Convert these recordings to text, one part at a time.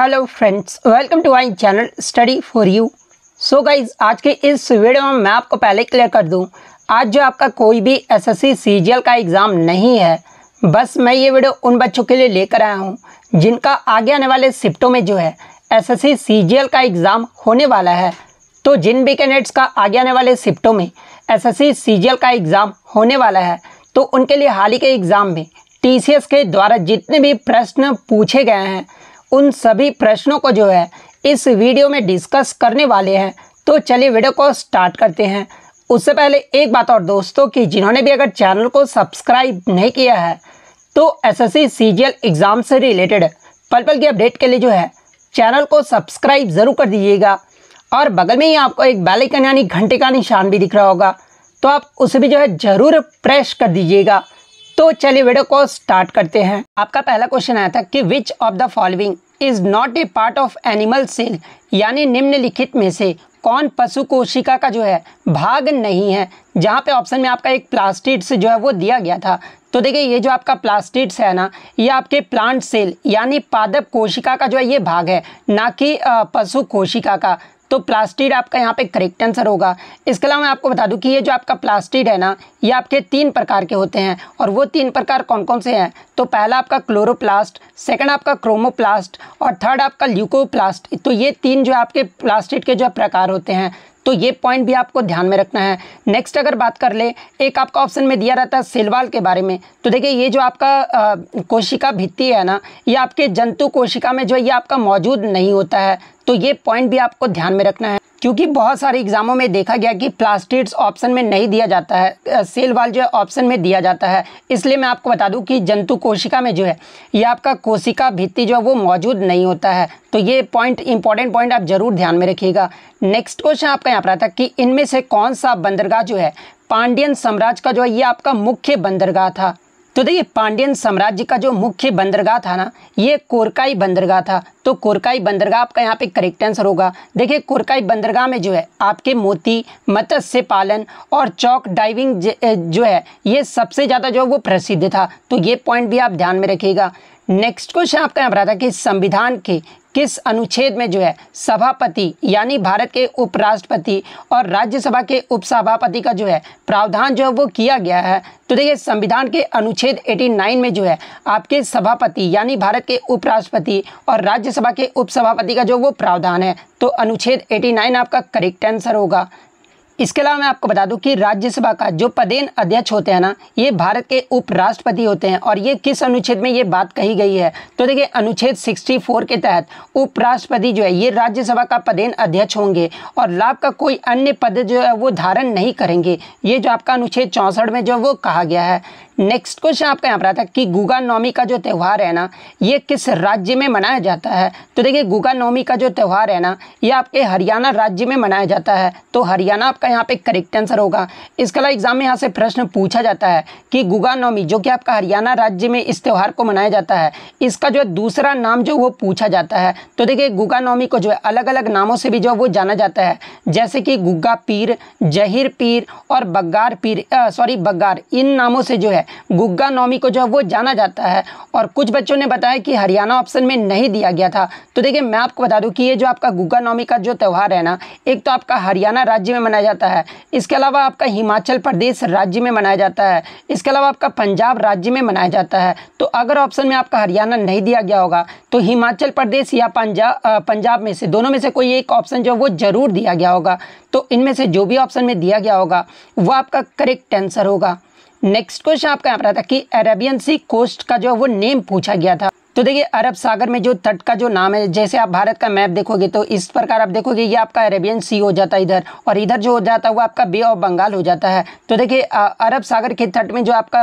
hello friends welcome to my channel Study for You so guys आज के इस video में मैं आपको पहले क्लियर कर दूं आज जो आपका कोई भी एसएससी सीजीएल का एग्ज़ाम नहीं है बस मैं ये वीडियो उन बच्चों के लिए लेकर आया हूँ जिनका आगे आने वाले शिफ्टों में जो है एसएससी सीजीएल का एग्ज़ाम होने वाला है तो जिन भी कैंडिडेट्स का आगे आने वाले शिफ्टों में एस सीजीएल का एग्ज़ाम होने वाला है तो उनके लिए हाल ही के एग्ज़ाम में टी के द्वारा जितने भी प्रश्न पूछे गए हैं उन सभी प्रश्नों को जो है इस वीडियो में डिस्कस करने वाले हैं तो चलिए वीडियो को स्टार्ट करते हैं उससे पहले एक बात और दोस्तों कि जिन्होंने भी अगर चैनल को सब्सक्राइब नहीं किया है तो एसएससी सीजीएल एग्ज़ाम से रिलेटेड पल पल की अपडेट के लिए जो है चैनल को सब्सक्राइब ज़रूर कर दीजिएगा और बगल में ही आपको एक बैलिकन यानी घंटे का निशान भी दिख रहा होगा तो आप उसे भी जो है ज़रूर प्रेस कर दीजिएगा तो चलिए वीडियो को स्टार्ट करते हैं आपका पहला क्वेश्चन आया था कि which of the following is not a part of animal cell यानी निम्नलिखित में से कौन पशु कोशिका का जो है भाग नहीं है जहाँ पे ऑप्शन में आपका एक प्लास्टिड्स जो है वो दिया गया था तो देखिए ये जो आपका प्लास्टिड्स है ना ये आपके प्लांट सेल यानी पादप कोशिका का जो है ये भाग है ना कि पशु कोशिका का तो प्लास्टिड आपका यहाँ पे करेक्ट आंसर होगा इसके अलावा मैं आपको बता दूँ कि ये जो आपका प्लास्टिड है ना ये आपके तीन प्रकार के होते हैं और वो तीन प्रकार कौन कौन से हैं तो पहला आपका क्लोरोप्लास्ट सेकंड आपका क्रोमोप्लास्ट और थर्ड आपका ल्यूकोप्लास्ट तो ये तीन जो आपके प्लास्टिड के जो प्रकार होते हैं तो ये पॉइंट भी आपको ध्यान में रखना है नेक्स्ट अगर बात कर ले एक आपका ऑप्शन में दिया रहता है सेलवाल के बारे में तो देखिए ये जो आपका आ, कोशिका भित्ति है ना ये आपके जंतु कोशिका में जो ये आपका मौजूद नहीं होता है तो ये पॉइंट भी आपको ध्यान में रखना है क्योंकि बहुत सारे एग्जामों में देखा गया कि प्लास्टिड्स ऑप्शन में नहीं दिया जाता है सेल वाल जो है ऑप्शन में दिया जाता है इसलिए मैं आपको बता दूं कि जंतु कोशिका में जो है ये आपका कोशिका भित्ति जो है वो मौजूद नहीं होता है तो ये पॉइंट इंपॉर्टेंट पॉइंट आप जरूर ध्यान में रखिएगा नेक्स्ट क्वेश्चन आपका यहाँ पर आता कि इनमें से कौन सा बंदरगाह जो है पांडियन साम्राज्य का जो है ये आपका मुख्य बंदरगाह था तो देखिए पांडियन साम्राज्य का जो मुख्य बंदरगाह था ना ये कोरकाई बंदरगाह था तो कोरकाई बंदरगाह आपका यहाँ पे करेक्ट आंसर होगा देखिए कोरकाई बंदरगाह में जो है आपके मोती मत्स्य पालन और चौक डाइविंग जो है ये सबसे ज़्यादा जो है वो प्रसिद्ध था तो ये पॉइंट भी आप ध्यान में रखिएगा नेक्स्ट क्वेश्चन आपका यहाँ पर था कि संविधान के किस अनुच्छेद में जो है सभापति यानी भारत के उपराष्ट्रपति और राज्यसभा के उपसभापति का जो है प्रावधान जो है वो किया गया है तो देखिए संविधान के अनुच्छेद 89 में जो है आपके सभापति यानी भारत के उपराष्ट्रपति और राज्यसभा के उपसभापति का जो वो प्रावधान है तो अनुच्छेद 89 आपका करेक्ट आंसर होगा इसके अलावा मैं आपको बता दूं कि राज्यसभा का जो पदेन अध्यक्ष होते हैं ना ये भारत के उपराष्ट्रपति होते हैं और ये किस अनुच्छेद में ये बात कही गई है तो देखिए अनुच्छेद 64 के तहत उपराष्ट्रपति जो है ये राज्यसभा का पदेन अध्यक्ष होंगे और लाभ का कोई अन्य पद जो है वो धारण नहीं करेंगे ये जो आपका अनुच्छेद चौंसठ में जो वो कहा गया है नेक्स्ट क्वेश्चन आपका यहाँ पर आता है कि गुगा नौमी का जो त्यौहार है ना ये किस राज्य में मनाया जाता है तो देखिए गुगा नौमी का जो त्यौहार है ना ये आपके हरियाणा राज्य में मनाया जाता है तो हरियाणा आपका यहाँ पे करेक्ट आंसर होगा इसके अलावा एग्जाम में यहाँ से प्रश्न पूछा जाता है कि गुगा नौमी जो कि आपका हरियाणा राज्य में इस त्यौहार को मनाया जाता है इसका जो है दूसरा नाम जो वो पूछा जाता है तो देखिए गुगा नौमी को जो है अलग अलग नामों से भी जो है वो जाना जाता है जैसे कि गुग्गा पीर जहिर पीर और बग्गार पीर सॉरी बग्गार इन नामों से जो है गुग्गा नौमी को जो है वो जाना जाता है और कुछ बच्चों ने बताया कि हरियाणा ऑप्शन में नहीं दिया गया था तो देखिए मैं आपको बता दूं कि ये जो आपका गुग्गा नौमी का जो त्यौहार है ना एक तो आपका हरियाणा राज्य में मनाया जाता है इसके अलावा आपका हिमाचल प्रदेश राज्य में मनाया जाता है इसके अलावा आपका पंजाब राज्य में मनाया जाता है तो अगर ऑप्शन में आपका हरियाणा नहीं दिया गया होगा तो हिमाचल प्रदेश या पंजाब पंजाब में से दोनों में से कोई एक ऑप्शन जो है वो ज़रूर दिया गया होगा तो इनमें से जो भी ऑप्शन में दिया गया होगा वह आपका करेक्ट आंसर होगा नेक्स्ट क्वेश्चन आपका यहाँ पर था कि अरेबियन सी कोस्ट का जो है वो नेम पूछा गया था तो देखिए अरब सागर में जो तट का जो नाम है जैसे आप भारत का मैप देखोगे तो इस प्रकार आप देखोगे ये आपका अरेबियन सी हो जाता है इधर और इधर जो हो जाता है वो आपका बे ऑफ बंगाल हो जाता है तो देखिए अरब सागर के तट में जो आपका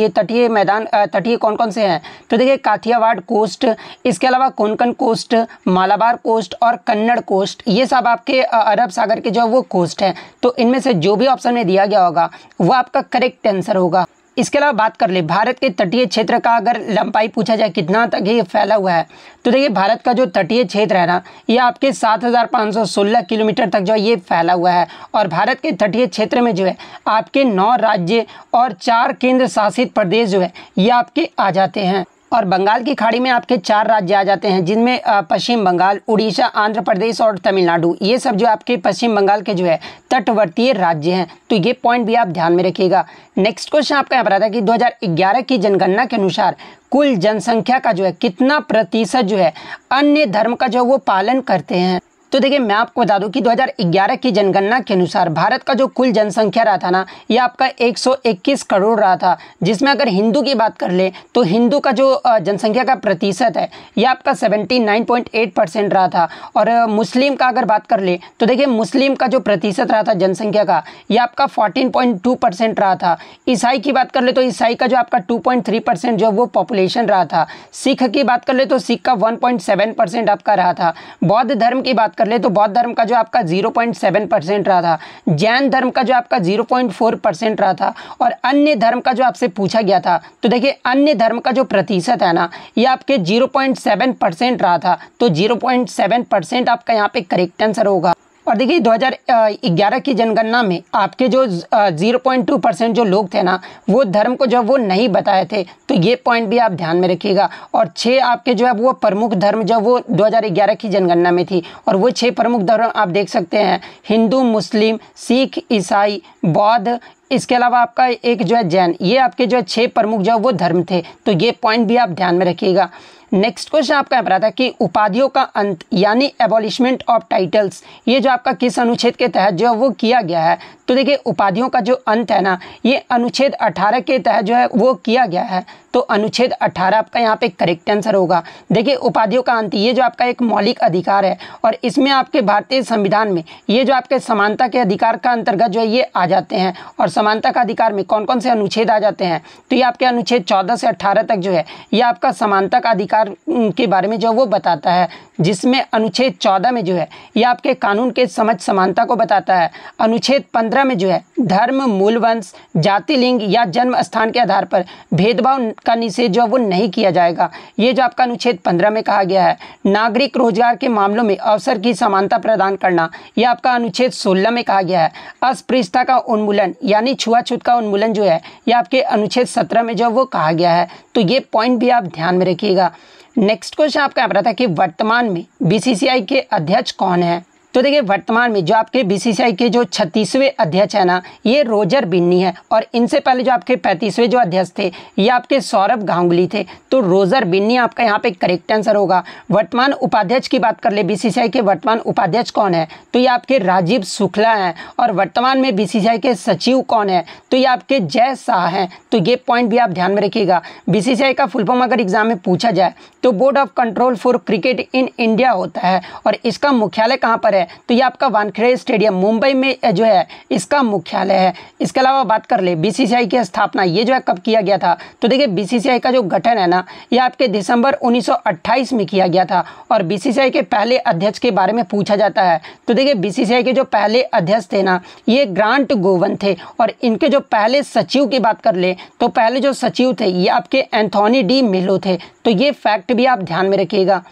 ये तटीय मैदान तटीय कौन कौन से हैं तो देखिए काठियावाड़ कोस्ट इसके अलावा कोंकण कोस्ट मालाबार कोस्ट और कन्नड़ कोस्ट ये सब आपके अरब सागर के जो वो कोस्ट हैं तो इनमें से जो भी ऑप्शन में दिया गया होगा वो आपका करेक्ट आंसर होगा इसके अलावा बात कर ले भारत के तटीय क्षेत्र का अगर लंबाई पूछा जाए कितना तक ये फैला हुआ है तो देखिए भारत का जो तटीय क्षेत्र है ना ये आपके 7,516 किलोमीटर तक जो है ये फैला हुआ है और भारत के तटीय क्षेत्र में जो है आपके नौ राज्य और चार केंद्र शासित प्रदेश जो है ये आपके आ जाते हैं और बंगाल की खाड़ी में आपके चार राज्य आ जाते हैं जिनमें पश्चिम बंगाल उड़ीसा आंध्र प्रदेश और तमिलनाडु ये सब जो आपके पश्चिम बंगाल के जो है तटवर्तीय राज्य हैं तो ये पॉइंट भी आप ध्यान में रखिएगा नेक्स्ट क्वेश्चन आपका यहाँ पर आता है कि 2011 की जनगणना के अनुसार कुल जनसंख्या का जो है कितना प्रतिशत जो है अन्य धर्म का जो है वो पालन करते हैं तो देखिए मैं आपको बता दूं कि 2011 की जनगणना के अनुसार भारत का जो कुल जनसंख्या रहा था ना ये आपका 121 करोड़ रहा था जिसमें अगर हिंदू की बात कर ले तो हिंदू का जो जनसंख्या का प्रतिशत है ये आपका 79.8 परसेंट रहा था और मुस्लिम का अगर बात कर ले तो देखिए मुस्लिम का जो प्रतिशत रहा था जनसंख्या का यह आपका फोर्टीन परसेंट रहा था ईसाई की बात कर ले तो ईसाई का जो आपका टू परसेंट जो वो पॉपुलेशन रहा था सिख की बात कर ले तो सिख का वन परसेंट आपका रहा था बौद्ध धर्म की बात कर ले तो बौद्ध धर्म का जो आपका 0.7 परसेंट रहा था जैन धर्म का जो आपका 0.4 परसेंट रहा था और अन्य धर्म का जो आपसे पूछा गया था तो देखिए अन्य धर्म का जो प्रतिशत है ना ये आपके 0.7 परसेंट रहा था तो 0.7 परसेंट आपका यहाँ पे करेक्ट आंसर होगा और देखिए 2011 की जनगणना में आपके जो 0.2 परसेंट जो लोग थे ना वो धर्म को जो वो नहीं बताए थे तो ये पॉइंट भी आप ध्यान में रखिएगा और छः आपके जो है वो प्रमुख धर्म जो वो 2011 की जनगणना में थी और वो छः प्रमुख धर्म आप देख सकते हैं हिंदू मुस्लिम सिख ईसाई बौद्ध इसके अलावा आपका एक जो है जैन ये आपके जो है छः प्रमुख जो है वो धर्म थे तो ये पॉइंट भी आप ध्यान में रखिएगा नेक्स्ट क्वेश्चन आपका बता था कि उपाधियों का अंत यानी एबॉलिशमेंट ऑफ टाइटल्स ये जो आपका किस अनुच्छेद के तहत जो वो किया गया है तो देखिए उपाधियों का जो अंत है ना ये अनुच्छेद 18 के तहत जो है वो किया गया है तो अनुच्छेद 18 आपका यहाँ पे करेक्ट आंसर होगा देखिए उपाधियों का अंत ये जो आपका एक मौलिक अधिकार है और इसमें आपके भारतीय संविधान में ये जो आपके समानता के अधिकार का अंतर्गत जो है ये आ जाते हैं और समानता का अधिकार में कौन कौन से अनुच्छेद आ जाते हैं तो ये आपके अनुच्छेद चौदह से अट्ठारह तक जो है ये आपका समानता का अधिकार अधिकार के बारे में जो वो बताता है जिसमें अनुच्छेद चौदह में जो है ये आपके कानून के समझ समानता को बताता है अनुच्छेद पंद्रह में जो है धर्म मूल वंश जाति लिंग या जन्म स्थान के आधार पर भेदभाव का निषेध जो है वो नहीं किया जाएगा ये जो आपका अनुच्छेद पंद्रह में कहा गया है नागरिक रोजगार के मामलों में अवसर की समानता प्रदान करना यह आपका अनुच्छेद सोलह में कहा गया है अस्पृश्यता का उन्मूलन यानी छुआछूत का उन्मूलन जो है यह आपके अनुच्छेद सत्रह में जो वो कहा गया है तो ये पॉइंट भी आप ध्यान में रखिएगा नेक्स्ट क्वेश्चन आपका आप रहा था कि वर्तमान में बीसीसीआई के अध्यक्ष कौन है तो देखिए वर्तमान में जो आपके बीसीसीआई के जो छत्तीसवें अध्यक्ष है ना ये रोजर बिन्नी है और इनसे पहले जो आपके पैंतीसवें जो अध्यक्ष थे ये आपके सौरभ गांगुली थे तो रोजर बिन्नी आपका यहाँ पे करेक्ट आंसर होगा वर्तमान उपाध्यक्ष की बात कर ले बीसीसीआई के वर्तमान उपाध्यक्ष कौन है तो ये आपके राजीव शुक्ला हैं और वर्तमान में बी के सचिव कौन है तो ये आपके जय शाह हैं तो ये पॉइंट भी आप ध्यान में रखिएगा बी का फुल फॉर्म अगर एग्जाम में पूछा जाए तो Board of Control for Cricket in India होता है और इसका मुख्यालय कहाँ पर है है तो ये आपका वानखेड़े स्टेडियम मुंबई में जो है इसका मुख्यालय है इसके अलावा बात कर ले बीसीसीआई की स्थापना ये जो है कब किया गया था तो देखिए बीसीसीआई का जो गठन है ना ये आपके दिसंबर 1928 में किया गया था और बीसीसीआई के पहले अध्यक्ष के बारे में पूछा जाता है तो देखिए बीसीसीआई के जो पहले अध्यक्ष थे ना ये ग्रांट गोवन थे और इनके जो पहले सचिव की बात कर ले तो पहले जो सचिव थे ये आपके एंथोनी डी मिलो थे तो ये फैक्ट भी आप ध्यान में रखिएगा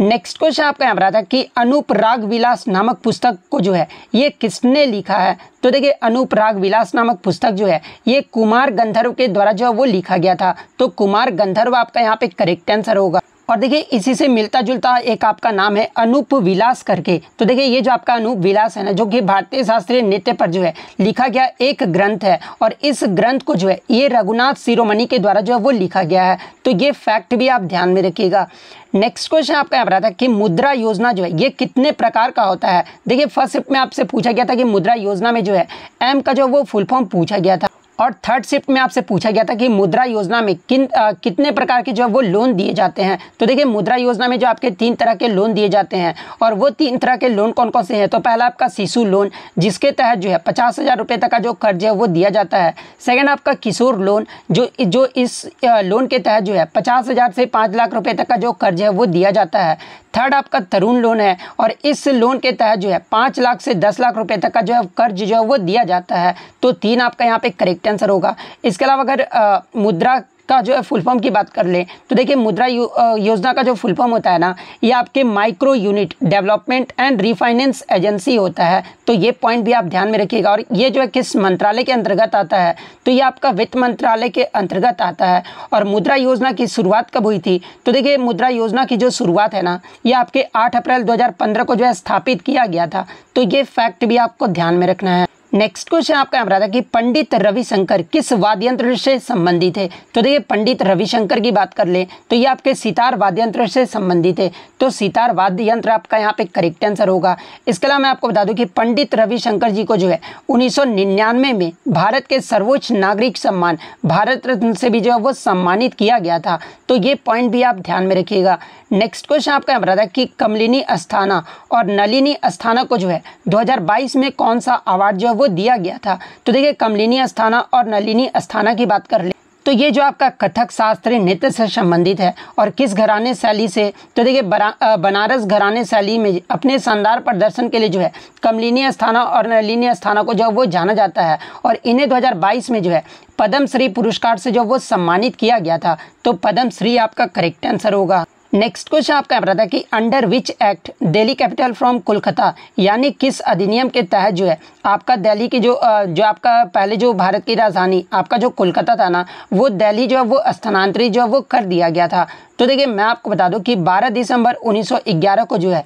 नेक्स्ट क्वेश्चन आपका यहाँ पर आता था कि अनूप राग विलास नामक पुस्तक को जो है ये किसने लिखा है तो देखिए अनूप राग विलास नामक पुस्तक जो है ये कुमार गंधर्व के द्वारा जो है वो लिखा गया था तो कुमार गंधर्व आपका यहाँ पे करेक्ट आंसर होगा और देखिए इसी से मिलता जुलता एक आपका नाम है अनूप विलास करके तो देखिए ये जो आपका अनूप विलास है ना जो कि भारतीय शास्त्रीय नृत्य पर जो है लिखा गया एक ग्रंथ है और इस ग्रंथ को जो है ये रघुनाथ शिरोमणि के द्वारा जो है वो लिखा गया है तो ये फैक्ट भी आप ध्यान में रखिएगा नेक्स्ट क्वेश्चन आपका यहाँ पर आता है कि मुद्रा योजना जो है ये कितने प्रकार का होता है देखिए फर्स्ट में आपसे पूछा गया था कि मुद्रा योजना में जो है एम का जो वो फुल फॉर्म पूछा गया था और थर्ड शिफ्ट में आपसे पूछा गया था कि मुद्रा योजना में किन आ, कितने प्रकार के जो है वो लोन दिए जाते हैं तो देखिए मुद्रा योजना में जो आपके तीन तरह के लोन दिए जाते हैं और वो तीन तरह के लोन कौन कौन से हैं तो पहला आपका शिशु लोन जिसके तहत जो है पचास हज़ार रुपये तक का जो कर्ज है वो दिया जाता है सेकेंड आपका किशोर लोन जो जो इस लोन के तहत जो है पचास हज़ार से पाँच लाख रुपये तक का जो कर्ज है वो दिया जाता है थर्ड आपका तरुण लोन है और इस लोन के तहत जो है पाँच लाख से दस लाख रुपए तक का जो है कर्ज जो है वो दिया जाता है तो तीन आपका यहाँ पे करेक्ट आंसर होगा इसके अलावा अगर मुद्रा इसका जो है फुल फॉर्म की बात कर लें तो देखिए मुद्रा योजना का जो फुल फॉर्म होता है ना ये आपके micro unit development and refinance agency होता है तो ये पॉइंट भी आप ध्यान में रखिएगा और ये जो है किस मंत्रालय के अंतर्गत आता है तो ये आपका वित्त मंत्रालय के अंतर्गत आता है और मुद्रा योजना की शुरुआत कब हुई थी तो देखिए मुद्रा योजना की जो शुरुआत है ना ये आपके आठ अप्रैल दो को जो है स्थापित किया गया था तो ये फैक्ट भी आपको ध्यान में रखना है नेक्स्ट क्वेश्चन आपका यहाँ पर था कि पंडित रविशंकर किस वाद्यंत्र से संबंधित है तो देखिए पंडित रविशंकर की बात कर ले तो ये आपके सितार वाद्यंत्र से संबंधित है तो सितार यंत्र आपका यहाँ पे करेक्ट आंसर होगा इसके अलावा मैं आपको बता दूं कि पंडित रविशंकर जी को जो है उन्नीस में भारत के सर्वोच्च नागरिक सम्मान भारत रत्न से भी जो है वो सम्मानित किया गया था तो ये पॉइंट भी आप ध्यान में रखिएगा नेक्स्ट क्वेश्चन आपका यहाँ पर था कि कमलिनी अस्थाना और नलिनी अस्थाना को जो है दो में कौन सा अवार्ड जो है वो दिया गया था तो देखिए कमलिनी अस्थाना और नलिनी अस्थाना की बात कर ले तो ये जो आपका कथक शास्त्रीय नृत्य से संबंधित है और किस घराने शैली से तो देखिए बनारस घराने शैली में अपने शानदार प्रदर्शन के लिए जो है कमलिनी अस्थाना और नलिनी अस्थाना को जो वो जाना जाता है और इन्हें 2022 में जो है पद्मश्री पुरस्कार से जो वो सम्मानित किया गया था तो पद्मश्री आपका करेक्ट आंसर होगा नेक्स्ट क्वेश्चन आपका बता था कि under which act Delhi capital from Kolkata यानी किस अधिनियम के तहत जो है आपका दिल्ली की जो जो आपका पहले जो भारत की राजधानी आपका जो कोलकाता था ना वो दिल्ली जो है वो स्थानांतरित जो है वो कर दिया गया था तो देखिए मैं आपको बता दूं कि 12 दिसंबर 1911 को जो है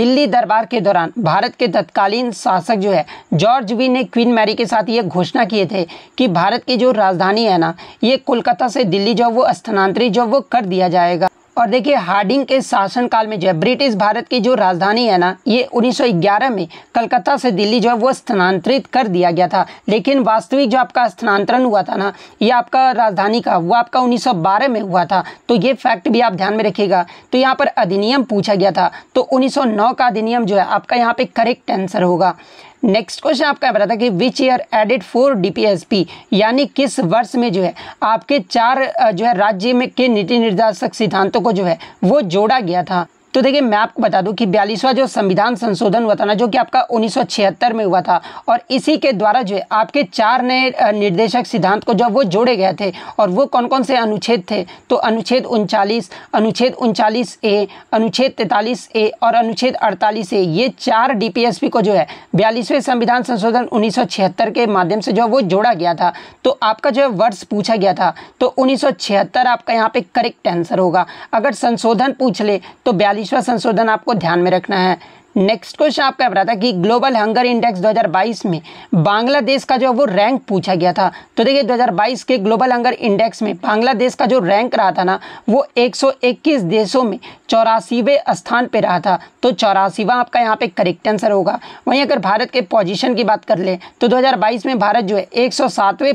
दिल्ली दरबार के दौरान भारत के तत्कालीन शासक जो है जॉर्ज वी ने क्वीन मैरी के साथ ये घोषणा किए थे कि भारत की जो राजधानी है ना ये कोलकाता से दिल्ली जो वो स्थानांतरित जो है वो कर दिया जाएगा और देखिए हार्डिंग के शासनकाल में जो है ब्रिटिश भारत की जो राजधानी है ना ये 1911 में कलकत्ता से दिल्ली जो है वो स्थानांतरित कर दिया गया था लेकिन वास्तविक जो आपका स्थानांतरण हुआ था ना ये आपका राजधानी का वो आपका 1912 में हुआ था तो ये फैक्ट भी आप ध्यान में रखिएगा तो यहाँ पर अधिनियम पूछा गया था तो उन्नीस का अधिनियम जो है आपका यहाँ पे करेक्ट आंसर होगा नेक्स्ट क्वेश्चन आपका बता था कि which year edit for DPSP यानी किस वर्ष में जो है आपके चार जो है राज्य में के नीति निर्देशक सिद्धांतों को जो है वो जोड़ा गया था तो देखिए मैं आपको बता दूं कि बयालीसवां जो संविधान संशोधन हुआ था ना जो कि आपका 1976 में हुआ था और इसी के द्वारा जो है आपके चार नए निर्देशक सिद्धांत को जब वो जोड़े गए थे और वो कौन कौन से अनुच्छेद थे तो अनुच्छेद उनचालीस अनुच्छेद उनचालीस ए अनुच्छेद तैंतालीस ए और अनुच्छेद अड़तालीस ए ये चार डीपीएसपी को जो है बयालीसवें संविधान संशोधन उन्नीस के माध्यम से जो वो जोड़ा गया था तो आपका जो है वर्ष पूछा गया था तो उन्नीस आपका यहाँ पे करेक्ट आंसर होगा अगर संशोधन पूछ ले तो बयालीस चौबीसवां संशोधन आपको ध्यान में रखना है नेक्स्ट क्वेश्चन आपका बता था कि ग्लोबल हंगर इंडेक्स 2022 में बांग्लादेश का जो वो रैंक पूछा गया था तो देखिए 2022 के ग्लोबल हंगर इंडेक्स में बांग्लादेश का जो रैंक रहा था ना वो 121 देशों में चौरासीवें स्थान पर रहा था तो चौरासीवा आपका यहाँ पे करेक्ट आंसर होगा वहीं अगर भारत के पोजिशन की बात कर ले तो दो में भारत जो है एक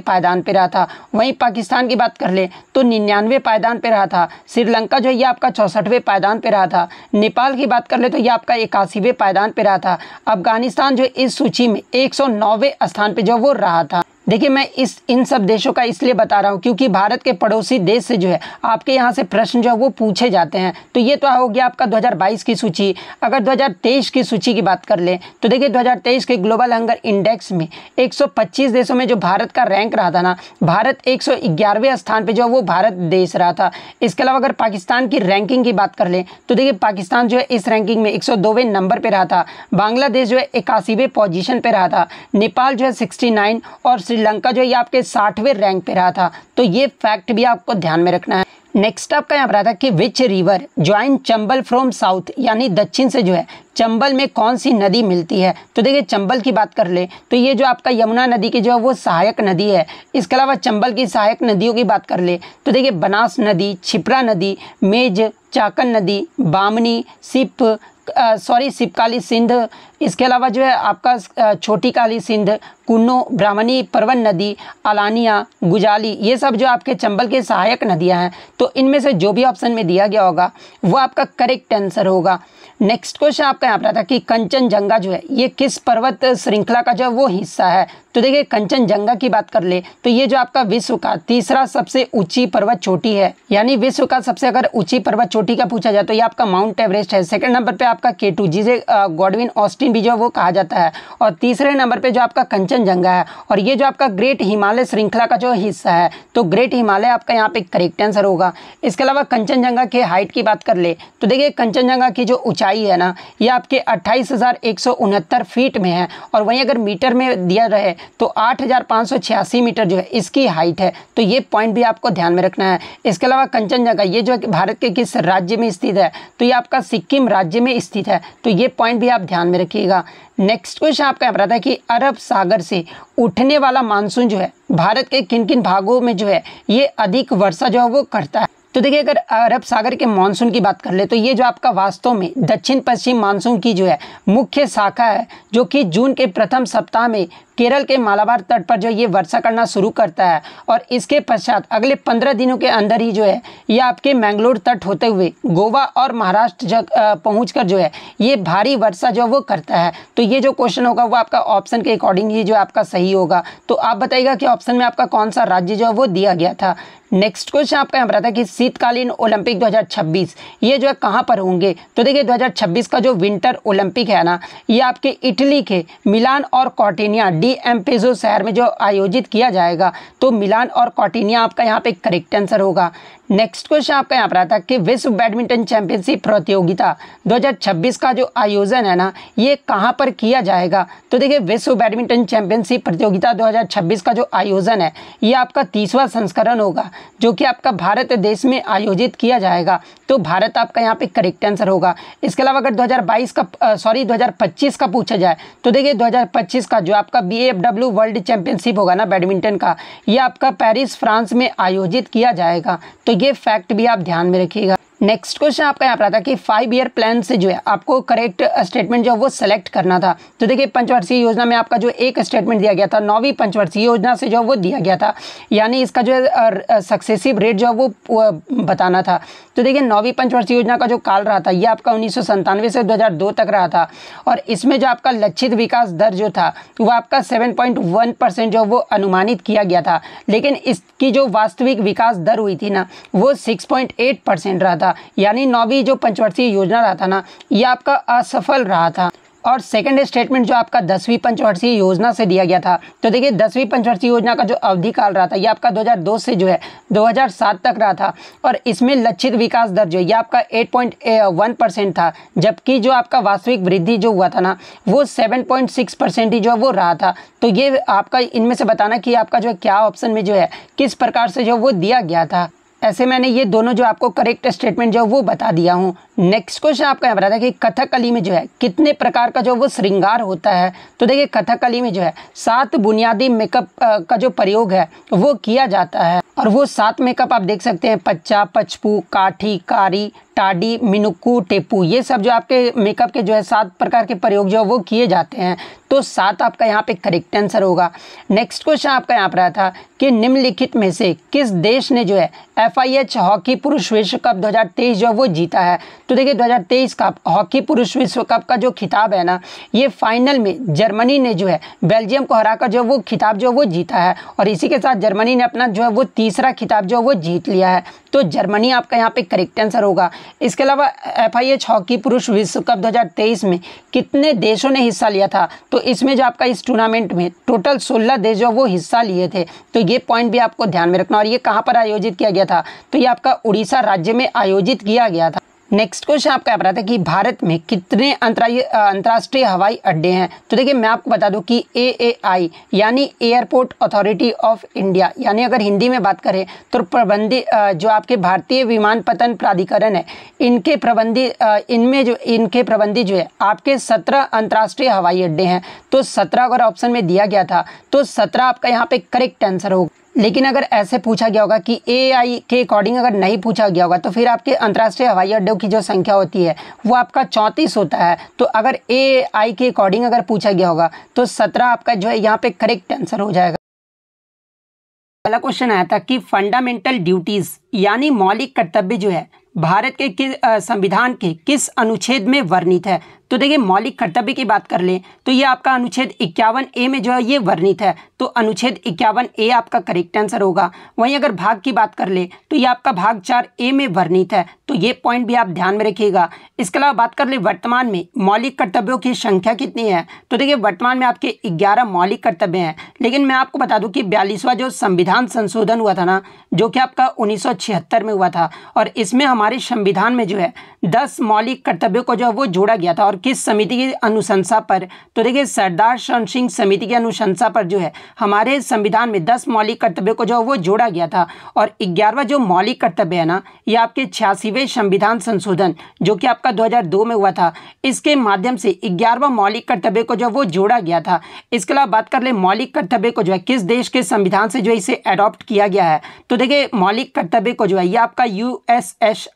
पायदान पर रहा था वहीं पाकिस्तान की बात कर ले तो निन्यानवे पायदान पर रहा था श्रीलंका जो है ये आपका चौसठवें पायदान पर रहा था नेपाल की बात कर ले तो ये आपका इक्यासीवें पायदान पर रहा था अफगानिस्तान जो इस सूची में एक स्थान पर जो वो रहा था देखिए मैं इस इन सब देशों का इसलिए बता रहा हूँ क्योंकि भारत के पड़ोसी देश से जो है आपके यहाँ से प्रश्न जो है वो पूछे जाते हैं तो ये तो हो गया आपका 2022 की सूची अगर 2023 की सूची की बात कर लें तो देखिए 2023 के ग्लोबल हंगर इंडेक्स में 125 देशों में जो भारत का रैंक रहा था ना भारत एक स्थान पर जो है वो भारत देश रहा था इसके अलावा अगर पाकिस्तान की रैंकिंग की बात कर लें तो देखिए पाकिस्तान जो है इस रैंकिंग में एक नंबर पर रहा था बांग्लादेश जो है इक्यासीवें पोजिशन पर रहा था नेपाल जो है सिक्सटी और श्रीलंका जो है आपके साठवें रैंक पे रहा था तो ये फैक्ट भी आपको ध्यान में रखना है नेक्स्ट आपका यहाँ पर रहा था कि which river join Chambal from south यानी दक्षिण से जो है चंबल में कौन सी नदी मिलती है तो देखिए चंबल की बात कर ले तो ये जो आपका यमुना नदी की जो है वो सहायक नदी है इसके अलावा चंबल की सहायक नदियों की बात कर ले तो देखिए बनास नदी छिपरा नदी मेज चाकन नदी बामनी सिप सॉरी शिवकाली सिंध इसके अलावा जो है आपका छोटी काली सिंध कुन्नो ब्राह्मणी परवन नदी अलानिया गुजाली ये सब जो आपके चंबल के सहायक नदियां हैं तो इनमें से जो भी ऑप्शन में दिया गया होगा वो आपका करेक्ट आंसर होगा नेक्स्ट क्वेश्चन आपका यहाँ पर था कि कंचनजंगा जो है ये किस पर्वत श्रृंखला का जो है वो हिस्सा है तो देखिए कंचनजंगा की बात कर ले तो ये जो आपका विश्व का तीसरा सबसे ऊंची पर्वत चोटी है यानी विश्व का सबसे अगर ऊंची पर्वत चोटी का पूछा जाए तो ये आपका माउंट एवरेस्ट है सेकंड नंबर पे आपका केटू जिसे गॉडविन ऑस्टिन भी जो है वो कहा जाता है और तीसरे नंबर पे जो आपका कंचनजंगा है और ये जो आपका ग्रेट हिमालय श्रृंखला का जो हिस्सा है तो ग्रेट हिमालय आपका यहाँ पे करेक्ट आंसर होगा इसके अलावा कंचनजंगा के हाइट की बात कर ले तो देखिए कंचनजंगा की जो ऊंचाई है ना ये आपके अट्ठाईस फीट में है और वहीं अगर मीटर में दिया रहे तो आठ मीटर जो है इसकी हाइट है तो ये पॉइंट भी आपको ध्यान में रखना है इसके अलावा कंचनजंगा ये जो भारत के किस राज्य में स्थित है तो ये आपका सिक्किम राज्य में स्थित है तो ये पॉइंट भी आप ध्यान में रखिएगा नेक्स्ट क्वेश्चन आपका यहाँ पर आता है कि अरब सागर से उठने वाला मानसून जो है भारत के किन किन भागों में जो है ये अधिक वर्षा जो है वो करता है तो देखिए अगर अरब सागर के मानसून की बात कर ले तो ये जो आपका वास्तव में दक्षिण पश्चिम मानसून की जो है मुख्य शाखा है जो कि जून के प्रथम सप्ताह में केरल के मालाबार तट पर जो ये वर्षा करना शुरू करता है और इसके पश्चात अगले पंद्रह दिनों के अंदर ही जो है ये आपके मैंगलोर तट होते हुए गोवा और महाराष्ट्र जग पहुँच जो है ये भारी वर्षा जो वो करता है तो ये जो क्वेश्चन होगा वो आपका ऑप्शन के अकॉर्डिंग ही जो आपका सही होगा तो आप बताइएगा कि ऑप्शन में आपका कौन सा राज्य जो है वो दिया गया था नेक्स्ट क्वेश्चन आपका यहाँ पर आता है कि शीतकालीन ओलंपिक 2026 ये जो है कहाँ पर होंगे तो देखिए 2026 का जो विंटर ओलंपिक है ना ये आपके इटली के मिलान और कॉटिनिया डी एम पेजो शहर में जो आयोजित किया जाएगा तो मिलान और कॉटिनिया आपका यहाँ पे करेक्ट आंसर होगा नेक्स्ट क्वेश्चन आपका यहाँ पर आता है कि विश्व बैडमिंटन चैंपियनशिप प्रतियोगिता 2026 का जो आयोजन है ना ये कहाँ पर किया जाएगा तो देखिए विश्व बैडमिंटन चैंपियनशिप प्रतियोगिता 2026 का जो आयोजन है ये आपका तीसवा संस्करण होगा जो कि आपका भारत देश में आयोजित किया जाएगा तो भारत आपका यहाँ पे करेक्ट आंसर होगा इसके अलावा अगर 2022 का सॉरी 2025 का पूछा जाए तो देखिए 2025 का जो आपका बी वर्ल्ड चैंपियनशिप होगा ना बैडमिंटन का ये आपका पेरिस फ्रांस में आयोजित किया जाएगा तो ये फैक्ट भी आप ध्यान में रखिएगा नेक्स्ट क्वेश्चन आपका यहाँ पर आता कि फाइव ईयर प्लान से जो है आपको करेक्ट स्टेटमेंट जो है वो सेलेक्ट करना था तो देखिए पंचवर्षीय योजना में आपका जो एक स्टेटमेंट दिया गया था नौवीं पंचवर्षीय योजना से जो है वो दिया गया था यानी इसका जो है सक्सेसिव रेट जो है वो बताना था तो देखिए नौवीं पंचवर्षीय योजना का जो काल रहा था ये आपका उन्नीस से दो तक रहा था और इसमें जो आपका लक्षित विकास दर जो था वह आपका सेवन जो वो अनुमानित किया गया था लेकिन इसकी जो वास्तविक विकास दर हुई थी ना वो सिक्स रहा था था यानी नौवीं जो पंचवर्षीय योजना रहा था ना ये आपका असफल रहा था और सेकेंड स्टेटमेंट जो आपका दसवीं पंचवर्षीय योजना से दिया गया था तो देखिए दसवीं पंचवर्षीय योजना का जो अवधि काल रहा था ये आपका 2002 से जो है 2007 तक रहा था और इसमें लक्षित विकास दर जो है ये आपका 8.1 परसेंट था जबकि जो आपका वास्तविक वृद्धि जो हुआ था ना वो 7.6 परसेंट ही जो है वो रहा था तो ये आपका इनमें से बताना कि आपका जो है क्या ऑप्शन में जो है किस प्रकार से जो वो दिया गया था ऐसे मैंने ये दोनों जो आपको करेक्ट स्टेटमेंट जो वो बता दिया हूँ नेक्स्ट क्वेश्चन आपका यहाँ बताया था कि कथकली में जो है कितने प्रकार का जो वो श्रृंगार होता है तो देखिए कथकली में जो है सात बुनियादी मेकअप का जो प्रयोग है वो किया जाता है और वो सात मेकअप आप देख सकते हैं पच्चा पचपू काठी कारी टाडी मिनुक्कू टेपू ये सब जो आपके मेकअप के जो है सात प्रकार के प्रयोग जो है वो किए जाते हैं तो सात आपका यहाँ पे करेक्ट आंसर होगा नेक्स्ट क्वेश्चन आपका यहाँ पर आया था कि निम्नलिखित में से किस देश ने जो है एफ हॉकी पुरुष विश्व कप दो जो है वो जीता है तो देखिए 2023 का हॉकी पुरुष विश्व कप का जो खिताब है ना ये फाइनल में जर्मनी ने जो है बेल्जियम को हराकर जो वो खिताब जो वो जीता है और इसी के साथ जर्मनी ने अपना जो है वो तीसरा खिताब जो है वो जीत लिया है तो जर्मनी आपका यहाँ पे करेक्ट आंसर होगा इसके अलावा एफ आई एच हॉकी पुरुष विश्व कप 2023 में कितने देशों ने हिस्सा लिया था तो इसमें जो आपका इस टूर्नामेंट में टोटल 16 देश जो वो हिस्सा लिए थे तो ये पॉइंट भी आपको ध्यान में रखना और ये कहाँ पर आयोजित किया गया था तो ये आपका उड़ीसा राज्य में आयोजित किया गया था नेक्स्ट क्वेश्चन आपका आप रहा था कि भारत में कितने अंतर्राष्ट्रीय हवाई अड्डे हैं तो देखिए मैं आपको बता दूं कि ए ए आई यानी एयरपोर्ट अथॉरिटी ऑफ इंडिया यानी अगर हिंदी में बात करें तो प्रबंधित जो आपके भारतीय विमान पतन प्राधिकरण है इनके प्रबंधी इनमें जो इनके प्रबंधित जो है आपके सत्रह अंतर्राष्ट्रीय हवाई अड्डे हैं तो सत्रह अगर ऑप्शन में दिया गया था तो सत्रह आपका यहाँ पे करेक्ट आंसर होगा लेकिन अगर ऐसे पूछा गया होगा कि ए के अकॉर्डिंग अगर नहीं पूछा गया होगा तो फिर आपके अंतर्राष्ट्रीय हवाई अड्डों की जो संख्या होती है वो आपका चौंतीस होता है तो अगर ए के अकॉर्डिंग अगर पूछा गया होगा तो सत्रह आपका जो है यहाँ पे करेक्ट आंसर हो जाएगा पहला क्वेश्चन आया था कि फंडामेंटल ड्यूटीज यानी मौलिक कर्तव्य जो है भारत के किस संविधान के किस अनुच्छेद में वर्णित है तो देखिए मौलिक कर्तव्य की बात कर लें तो ये आपका अनुच्छेद इक्यावन ए में जो है ये वर्णित है तो अनुच्छेद इक्यावन ए आपका करेक्ट आंसर होगा वहीं अगर भाग की बात कर ले तो ये आपका भाग चार ए में वर्णित है तो ये पॉइंट भी आप ध्यान में रखिएगा इसके अलावा बात कर ले वर्तमान में मौलिक कर्तव्यों की संख्या कितनी है तो देखिए वर्तमान में आपके ग्यारह मौलिक कर्तव्य हैं लेकिन मैं आपको बता दूँ कि बयालीसवा जो संविधान संशोधन हुआ था ना जो कि आपका उन्नीस में हुआ था और इसमें हम हमारे संविधान में जो है दस मौलिक कर्तव्यों को जो है वो जोड़ा गया था और किस समिति की अनुशंसा पर तो देखिए सरदार शरण सिंह समिति की अनुशंसा पर जो है हमारे संविधान में दस मौलिक कर्तव्यों को जो है वो जोड़ा गया था और ग्यारहवा जो मौलिक कर्तव्य है ना ये आपके छियासीवें संविधान संशोधन जो कि आपका दो में हुआ था इसके माध्यम से ग्यारहवा मौलिक कर्तव्य को जो है वो जोड़ा गया था इसके अलावा बात कर ले मौलिक कर्तव्य को जो है किस देश के संविधान से जो है इसे अडॉप्ट किया गया है तो देखिए मौलिक कर्तव्य को जो है ये आपका यू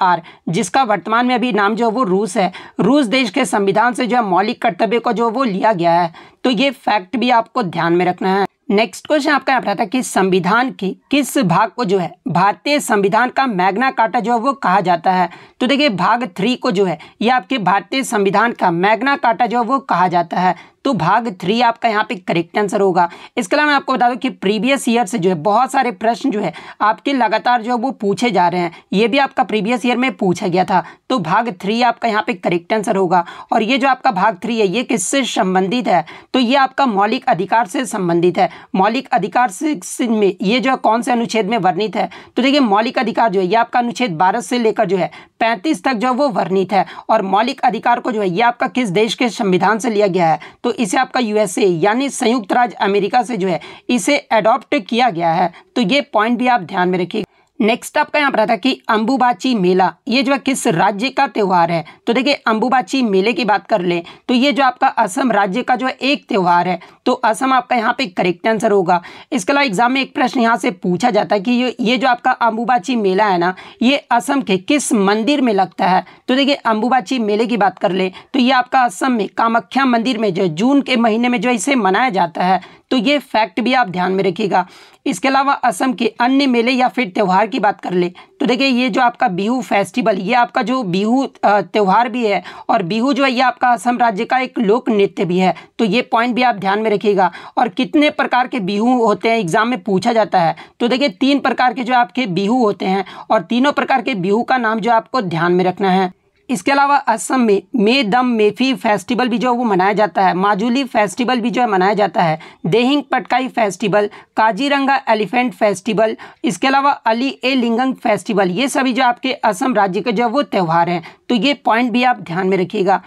आर जिसका वर्तमान में अभी नाम जो है वो रूस है रूस देश के संविधान से जो है मौलिक कर्तव्य को जो वो लिया गया है तो ये फैक्ट भी आपको ध्यान में रखना है नेक्स्ट क्वेश्चन आपका यहाँ पर आता है कि संविधान के किस भाग को जो है भारतीय संविधान का मैग्ना काटा जो है वो कहा जाता है तो देखिए भाग थ्री को जो है ये आपके भारतीय संविधान का मैग्ना काटा जो है वो कहा जाता है तो भाग थ्री आपका यहाँ पे करेक्ट आंसर होगा इसके अलावा मैं आपको बता दूँ कि प्रीवियस ईयर से जो है बहुत सारे प्रश्न जो है आपके लगातार जो है वो पूछे जा रहे हैं ये भी आपका प्रीवियस ईयर में पूछा गया था तो भाग थ्री आपका यहाँ पे करेक्ट आंसर होगा और ये जो आपका भाग थ्री है ये किससे संबंधित है तो ये आपका मौलिक अधिकार से संबंधित है मौलिक अधिकार से में ये जो कौन से अनुच्छेद में वर्णित है तो देखिए मौलिक अधिकार जो है ये आपका अनुच्छेद बारह से लेकर जो है पैंतीस तक जो है वो वर्णित है और मौलिक अधिकार को जो है ये आपका किस देश के संविधान से लिया गया है तो इसे आपका यूएसए यानी संयुक्त राज्य अमेरिका से जो है इसे अडॉप्ट किया गया है तो ये पॉइंट भी आप ध्यान में रखिएगा नेक्स्ट आपका यहाँ पर आता है कि अंबुबाची मेला ये जो है किस राज्य का त्यौहार है तो देखिए अंबुबाची मेले की बात कर लें तो ये जो आपका असम राज्य का जो है एक त्यौहार है तो असम आपका यहाँ पे करेक्ट आंसर होगा इसके अलावा एग्जाम में एक प्रश्न यहाँ से पूछा जाता है कि ये ये जो आपका अंबुबाची मेला है ना ये असम के किस मंदिर में लगता है तो देखिए अंबुबाची मेले की बात कर लें तो ये आपका असम में कामाख्या मंदिर में जो जून के महीने में जो इसे मनाया जाता है तो ये फैक्ट भी आप ध्यान में रखिएगा इसके अलावा असम के अन्य मेले या फिर त्यौहार त्यौहार की बात कर ले तो देखिए ये जो आपका बिहू फेस्टिवल ये आपका जो बिहू त्यौहार भी है और बिहू जो है ये आपका असम राज्य का एक लोक नृत्य भी है तो ये पॉइंट भी आप ध्यान में रखिएगा और कितने प्रकार के बिहू होते हैं एग्जाम में पूछा जाता है तो देखिए तीन प्रकार के जो आपके बिहू होते हैं और तीनों प्रकार के बिहू का नाम जो आपको ध्यान में रखना है इसके अलावा असम में मे दम मेफी फेस्टिवल भी जो है वो मनाया जाता है माजूली फेस्टिवल भी जो है मनाया जाता है Dehing Patkai festival Kaziranga elephant festival इसके अलावा अली ए लिंगंग फेस्टिवल ये सभी जो आपके असम राज्य के जो है वो त्यौहार हैं तो ये पॉइंट भी आप ध्यान में रखिएगा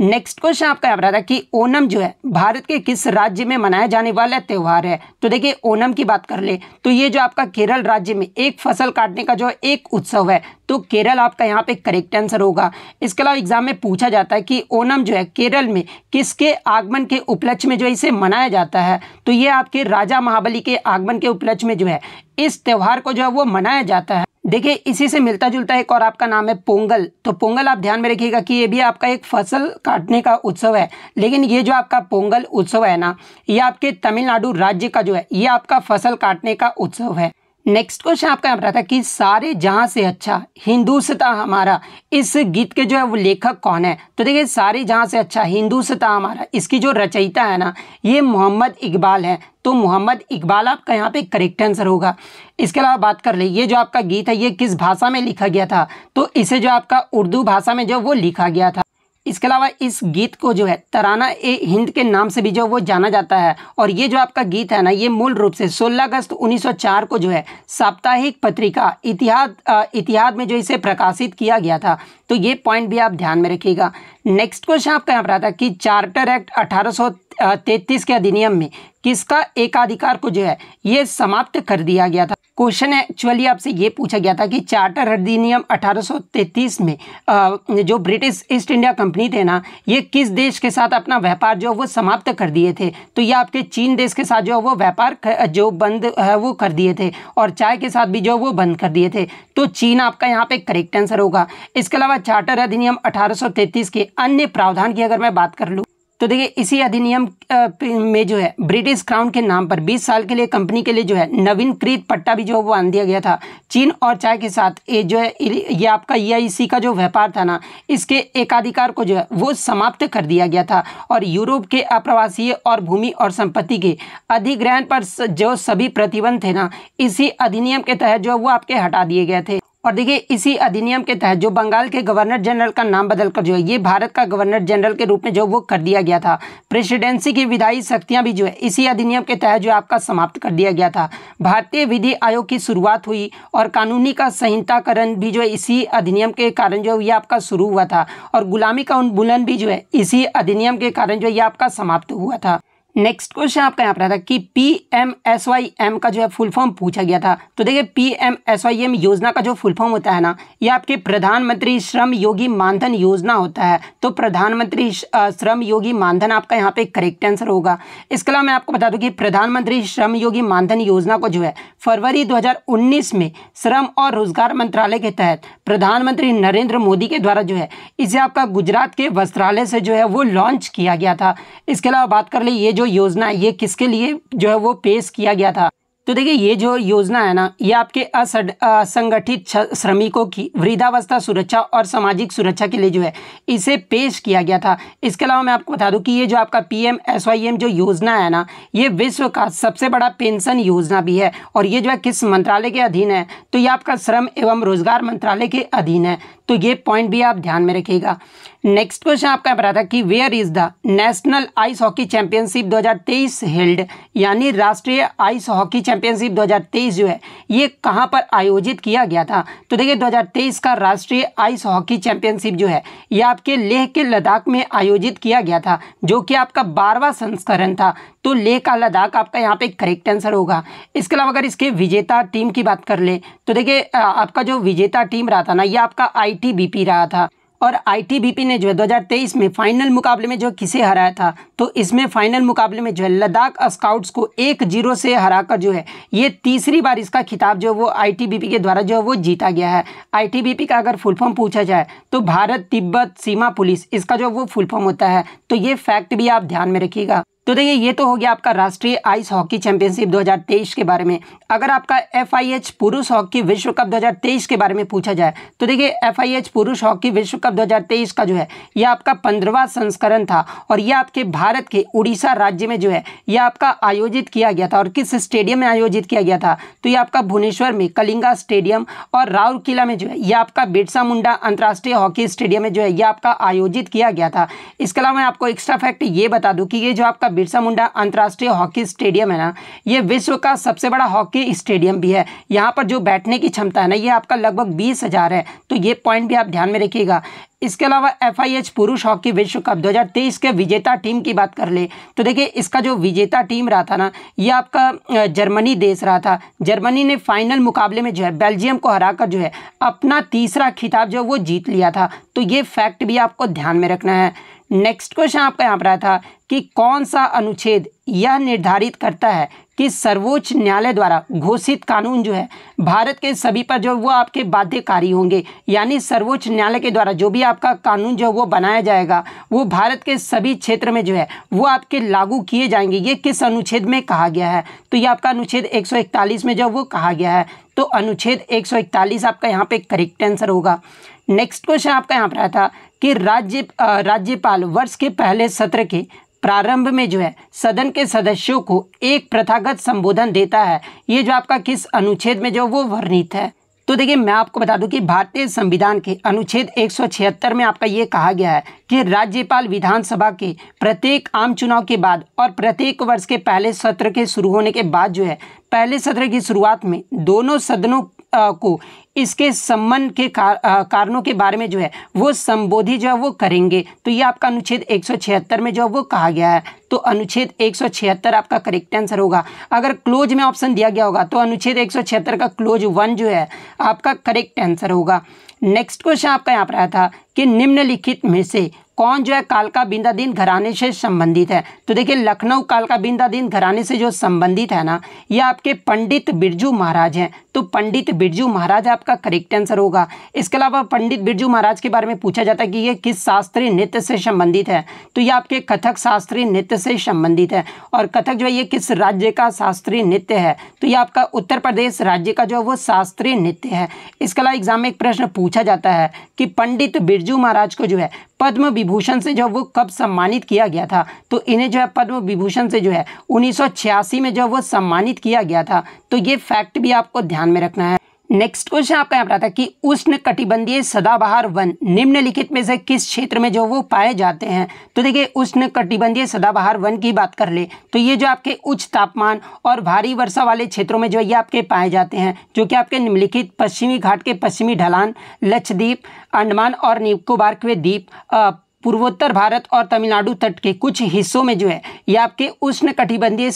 नेक्स्ट क्वेश्चन आपका यहाँ पर रहा कि ओनम जो है भारत के किस राज्य में मनाया जाने वाला त्यौहार है तो देखिए ओनम की बात कर ले तो ये जो आपका केरल राज्य में एक फसल काटने का जो एक उत्सव है तो केरल आपका यहाँ पे करेक्ट आंसर होगा इसके अलावा एग्जाम में पूछा जाता है कि ओनम जो है केरल में किसके आगमन के उपलक्ष्य में जो इसे मनाया जाता है तो ये आपके राजा महाबली के आगमन के उपलक्ष्य में जो है इस त्यौहार को जो है वो मनाया जाता है देखिए इसी से मिलता जुलता एक और आपका नाम है पोंगल तो पोंगल आप ध्यान में रखिएगा कि ये भी आपका एक फसल काटने का उत्सव है लेकिन ये जो आपका पोंगल उत्सव है ना ये आपके तमिलनाडु राज्य का जो है ये आपका फसल काटने का उत्सव है नेक्स्ट क्वेश्चन आपका यहाँ पर था कि सारे जहाँ से अच्छा सता हमारा इस गीत के जो है वो लेखक कौन है तो देखिए सारे जहाँ से अच्छा सता हमारा इसकी जो रचयिता है ना ये मोहम्मद इकबाल है तो मोहम्मद इकबाल आपका यहाँ पे करेक्ट आंसर होगा इसके अलावा बात कर ले ये जो आपका गीत है ये किस भाषा में लिखा गया था तो इसे जो आपका उर्दू भाषा में जो वो लिखा गया था इसके अलावा इस गीत को जो है तराना ए हिंद के नाम से भी जो वो जाना जाता है और ये जो आपका गीत है ना ये मूल रूप से 16 अगस्त 1904 को जो है साप्ताहिक पत्रिका इतिहाद इतिहाद में जो इसे प्रकाशित किया गया था तो ये पॉइंट भी आप ध्यान में रखिएगा नेक्स्ट क्वेश्चन आपका यहाँ पर आता है कि चार्टर एक्ट अठारह तैतीस के अधिनियम में किसका एकाधिकार को जो है ये समाप्त कर दिया गया था क्वेश्चन एक्चुअली आपसे ये पूछा गया था कि चार्टर अधिनियम 1833 में जो ब्रिटिश ईस्ट इंडिया कंपनी थे ना ये किस देश के साथ अपना व्यापार जो है वो समाप्त कर दिए थे तो ये आपके चीन देश के साथ जो है वो व्यापार जो बंद है वो कर दिए थे और चाय के साथ भी जो वो बंद कर दिए थे तो चीन आपका यहाँ पे करेक्ट आंसर होगा इसके अलावा चार्टर अधिनियम 1833 के अन्य प्रावधान की अगर मैं बात कर लूँ तो देखिए इसी अधिनियम में जो है ब्रिटिश क्राउन के नाम पर 20 साल के लिए कंपनी के लिए जो है नवीनकृत पट्टा भी जो है वो आन दिया गया था चीन और चाय के साथ ये जो है ये आपका ई e का जो व्यापार था ना इसके एकाधिकार को जो है वो समाप्त कर दिया गया था और यूरोप के अप्रवासीय और भूमि और संपत्ति के अधिग्रहण पर जो सभी प्रतिबंध थे ना इसी अधिनियम के तहत जो वो आपके हटा दिए गए थे और देखिए इसी अधिनियम के तहत जो बंगाल के गवर्नर जनरल का नाम बदलकर जो है ये भारत का गवर्नर जनरल के रूप में जो वो कर दिया गया था प्रेसिडेंसी की विधायी शक्तियां भी जो है इसी अधिनियम के तहत जो आपका समाप्त कर दिया गया था भारतीय विधि आयोग की शुरुआत हुई और कानूनी का संहिताकरण भी जो है इसी अधिनियम के कारण जो ये आपका शुरू हुआ था और गुलामी का उन्मूलन भी जो है इसी अधिनियम के कारण जो ये आपका समाप्त हुआ था नेक्स्ट क्वेश्चन आपका यहाँ पर था कि P M S Y M का जो है फुल फॉर्म पूछा गया था तो देखिए P M S Y M योजना का जो फुल फॉर्म होता है ना ये आपके प्रधानमंत्री श्रम योगी मानधन योजना होता है तो प्रधानमंत्री श्रम योगी मानधन आपका यहाँ पे करेक्ट आंसर होगा इसके अलावा मैं आपको बता दूँ कि प्रधानमंत्री श्रम योगी मानधन योजना को जो है फरवरी दो में श्रम और रोजगार मंत्रालय के तहत प्रधानमंत्री नरेंद्र मोदी के द्वारा जो है इसे आपका गुजरात के वस्त्रालय से जो है वो लॉन्च किया गया था इसके अलावा बात कर ले ये जो योजना है ये किसके लिए जो है वो पेश किया गया था तो देखिए ये जो योजना है ना ये आपके असंगठित श्रमिकों की वृद्धावस्था सुरक्षा और सामाजिक सुरक्षा के लिए जो है इसे पेश किया गया था इसके अलावा मैं आपको बता दूं कि ये जो आपका पीएम एसवाईएम जो योजना है ना ये विश्व का सबसे बड़ा पेंशन योजना भी है और ये जो है किस मंत्रालय के अधीन है तो ये आपका श्रम एवं रोजगार मंत्रालय के अधीन है तो ये पॉइंट भी आप ध्यान में रखिएगा नेक्स्ट क्वेश्चन आपका बता था कि where is the national ice hockey championship 2023 held यानी राष्ट्रीय आइस हॉकी चैंपियनशिप 2023 जो है ये कहाँ पर आयोजित किया गया था तो देखिए 2023 का राष्ट्रीय आइस हॉकी चैंपियनशिप जो है ये आपके लेह के लद्दाख में आयोजित किया गया था जो कि आपका बारहवा संस्करण था तो लेह का लद्दाख आपका यहाँ पे करेक्ट आंसर होगा इसके अलावा अगर इसके विजेता टीम की बात कर ले तो देखिए आपका जो विजेता टीम रहा था ना ये आपका आई रहा था और आईटीबीपी ने जो है दो में फाइनल मुकाबले में जो किसे हराया था तो इसमें फाइनल मुकाबले में जो है लद्दाख स्काउट्स को एक जीरो से हराकर जो है ये तीसरी बार इसका खिताब जो है वो आईटीबीपी के द्वारा जो है वो जीता गया है आईटीबीपी का अगर फुल फॉर्म पूछा जाए तो भारत तिब्बत सीमा पुलिस इसका जो वो फुल फॉर्म होता है तो ये फैक्ट भी आप ध्यान में रखिएगा तो देखिए ये तो हो गया आपका राष्ट्रीय आइस हॉकी चैंपियनशिप 2023 के बारे में अगर आपका एफ पुरुष हॉकी विश्व कप 2023 के बारे में पूछा जाए तो देखिए एफ पुरुष हॉकी विश्व कप 2023 का जो है यह आपका पंद्रवा संस्करण था और यह आपके भारत के उड़ीसा राज्य में जो है यह आपका आयोजित किया गया था और किस स्टेडियम में आयोजित किया गया था तो यह आपका भुवनेश्वर में कलिंगा स्टेडियम और राउरकिला में जो है यह आपका बिरसा मुंडा अंतर्राष्ट्रीय हॉकी स्टेडियम में जो है यह आपका आयोजित किया गया था इसके अलावा मैं आपको एक्स्ट्रा फैक्ट ये बता दूँ कि ये जो आपका बिरसा मुंडा अंतर्राष्ट्रीय हॉकी स्टेडियम है ना ये विश्व का सबसे बड़ा हॉकी स्टेडियम भी है यहाँ पर जो बैठने की क्षमता है ना ये आपका लगभग बीस हज़ार है तो ये पॉइंट भी आप ध्यान में रखिएगा इसके अलावा एफ पुरुष हॉकी विश्व कप 2023 के विजेता टीम की बात कर ले तो देखिए इसका जो विजेता टीम रहा था ना ये आपका जर्मनी देश रहा था जर्मनी ने फाइनल मुकाबले में जो है बेल्जियम को हराकर जो है अपना तीसरा खिताब जो है वो जीत लिया था तो ये फैक्ट भी आपको ध्यान में रखना है नेक्स्ट क्वेश्चन आपका यहाँ पर आया था कि कौन सा अनुच्छेद यह निर्धारित करता है कि सर्वोच्च न्यायालय द्वारा घोषित कानून जो है भारत के सभी पर जो वो आपके बाध्यकारी होंगे यानी सर्वोच्च न्यायालय के द्वारा जो भी आपका कानून जो है वो बनाया जाएगा वो भारत के सभी क्षेत्र में जो है वो आपके लागू किए जाएंगे ये किस अनुच्छेद में कहा गया है तो ये आपका अनुच्छेद एक में जो वो कहा गया है तो अनुच्छेद एक आपका यहाँ पे करेक्ट आंसर होगा नेक्स्ट क्वेश्चन आपका यहाँ पर आया था कि राज्य राज्यपाल वर्ष के पहले सत्र के प्रारंभ में जो है सदन के सदस्यों को एक प्रथागत संबोधन देता है ये जो आपका किस अनुच्छेद में जो वो वर्णित है तो देखिए मैं आपको बता दूं कि भारतीय संविधान के अनुच्छेद 176 में आपका ये कहा गया है कि राज्यपाल विधानसभा के प्रत्येक आम चुनाव के बाद और प्रत्येक वर्ष के पहले सत्र के शुरू होने के बाद जो है पहले सत्र की शुरुआत में दोनों सदनों को इसके संबंध के कार, कारणों के बारे में जो है वो संबोधित जो है वो करेंगे तो ये आपका अनुच्छेद 176 में जो है वो कहा गया है तो अनुच्छेद 176 आपका करेक्ट आंसर होगा अगर क्लोज में ऑप्शन दिया गया होगा तो अनुच्छेद 176 का क्लोज वन जो है आपका करेक्ट आंसर होगा नेक्स्ट क्वेश्चन आपका यहाँ पर आया था कि निम्नलिखित में से कौन जो है कालका बिंदादीन घराने से संबंधित है तो देखिए लखनऊ कालका बिंदादीन घराने से जो संबंधित है ना ये आपके पंडित बिरजू महाराज हैं तो पंडित बिरजू महाराज आपका करेक्ट आंसर होगा इसके अलावा पंडित बिरजू महाराज के बारे में पूछा जाता है कि ये किस शास्त्रीय नृत्य से संबंधित है तो ये आपके कथक शास्त्रीय नृत्य से संबंधित है और कथक जो है ये किस राज्य का शास्त्रीय नृत्य है तो ये आपका उत्तर प्रदेश राज्य का जो है वो शास्त्रीय नृत्य है इसके अलावा एग्जाम में एक प्रश्न पूछा जाता है कि पंडित बिरजू महाराज को जो है पद्म विभूषण से जो वो कब सम्मानित किया गया था तो इन्हें जो है पद्म विभूषण से जो है 1986 में जो वो सम्मानित किया गया था तो ये फैक्ट भी आपको ध्यान में रखना है नेक्स्ट क्वेश्चन आपका यहाँ पर आता है कि उष्ण कटिबंधीय सदाबहार वन निम्नलिखित में से किस क्षेत्र में जो वो पाए जाते हैं तो देखिए उष्ण कटिबंधीय सदाबहार वन की बात कर ले तो ये जो आपके उच्च तापमान और भारी वर्षा वाले क्षेत्रों में जो ये आपके पाए जाते हैं जो कि आपके निम्नलिखित पश्चिमी घाट के पश्चिमी ढलान लक्षद्वीप अंडमान और निकोबार के द्वीप पूर्वोत्तर भारत और तमिलनाडु तट के कुछ हिस्सों में जो है ये आपके उष्ण कटिबंधीय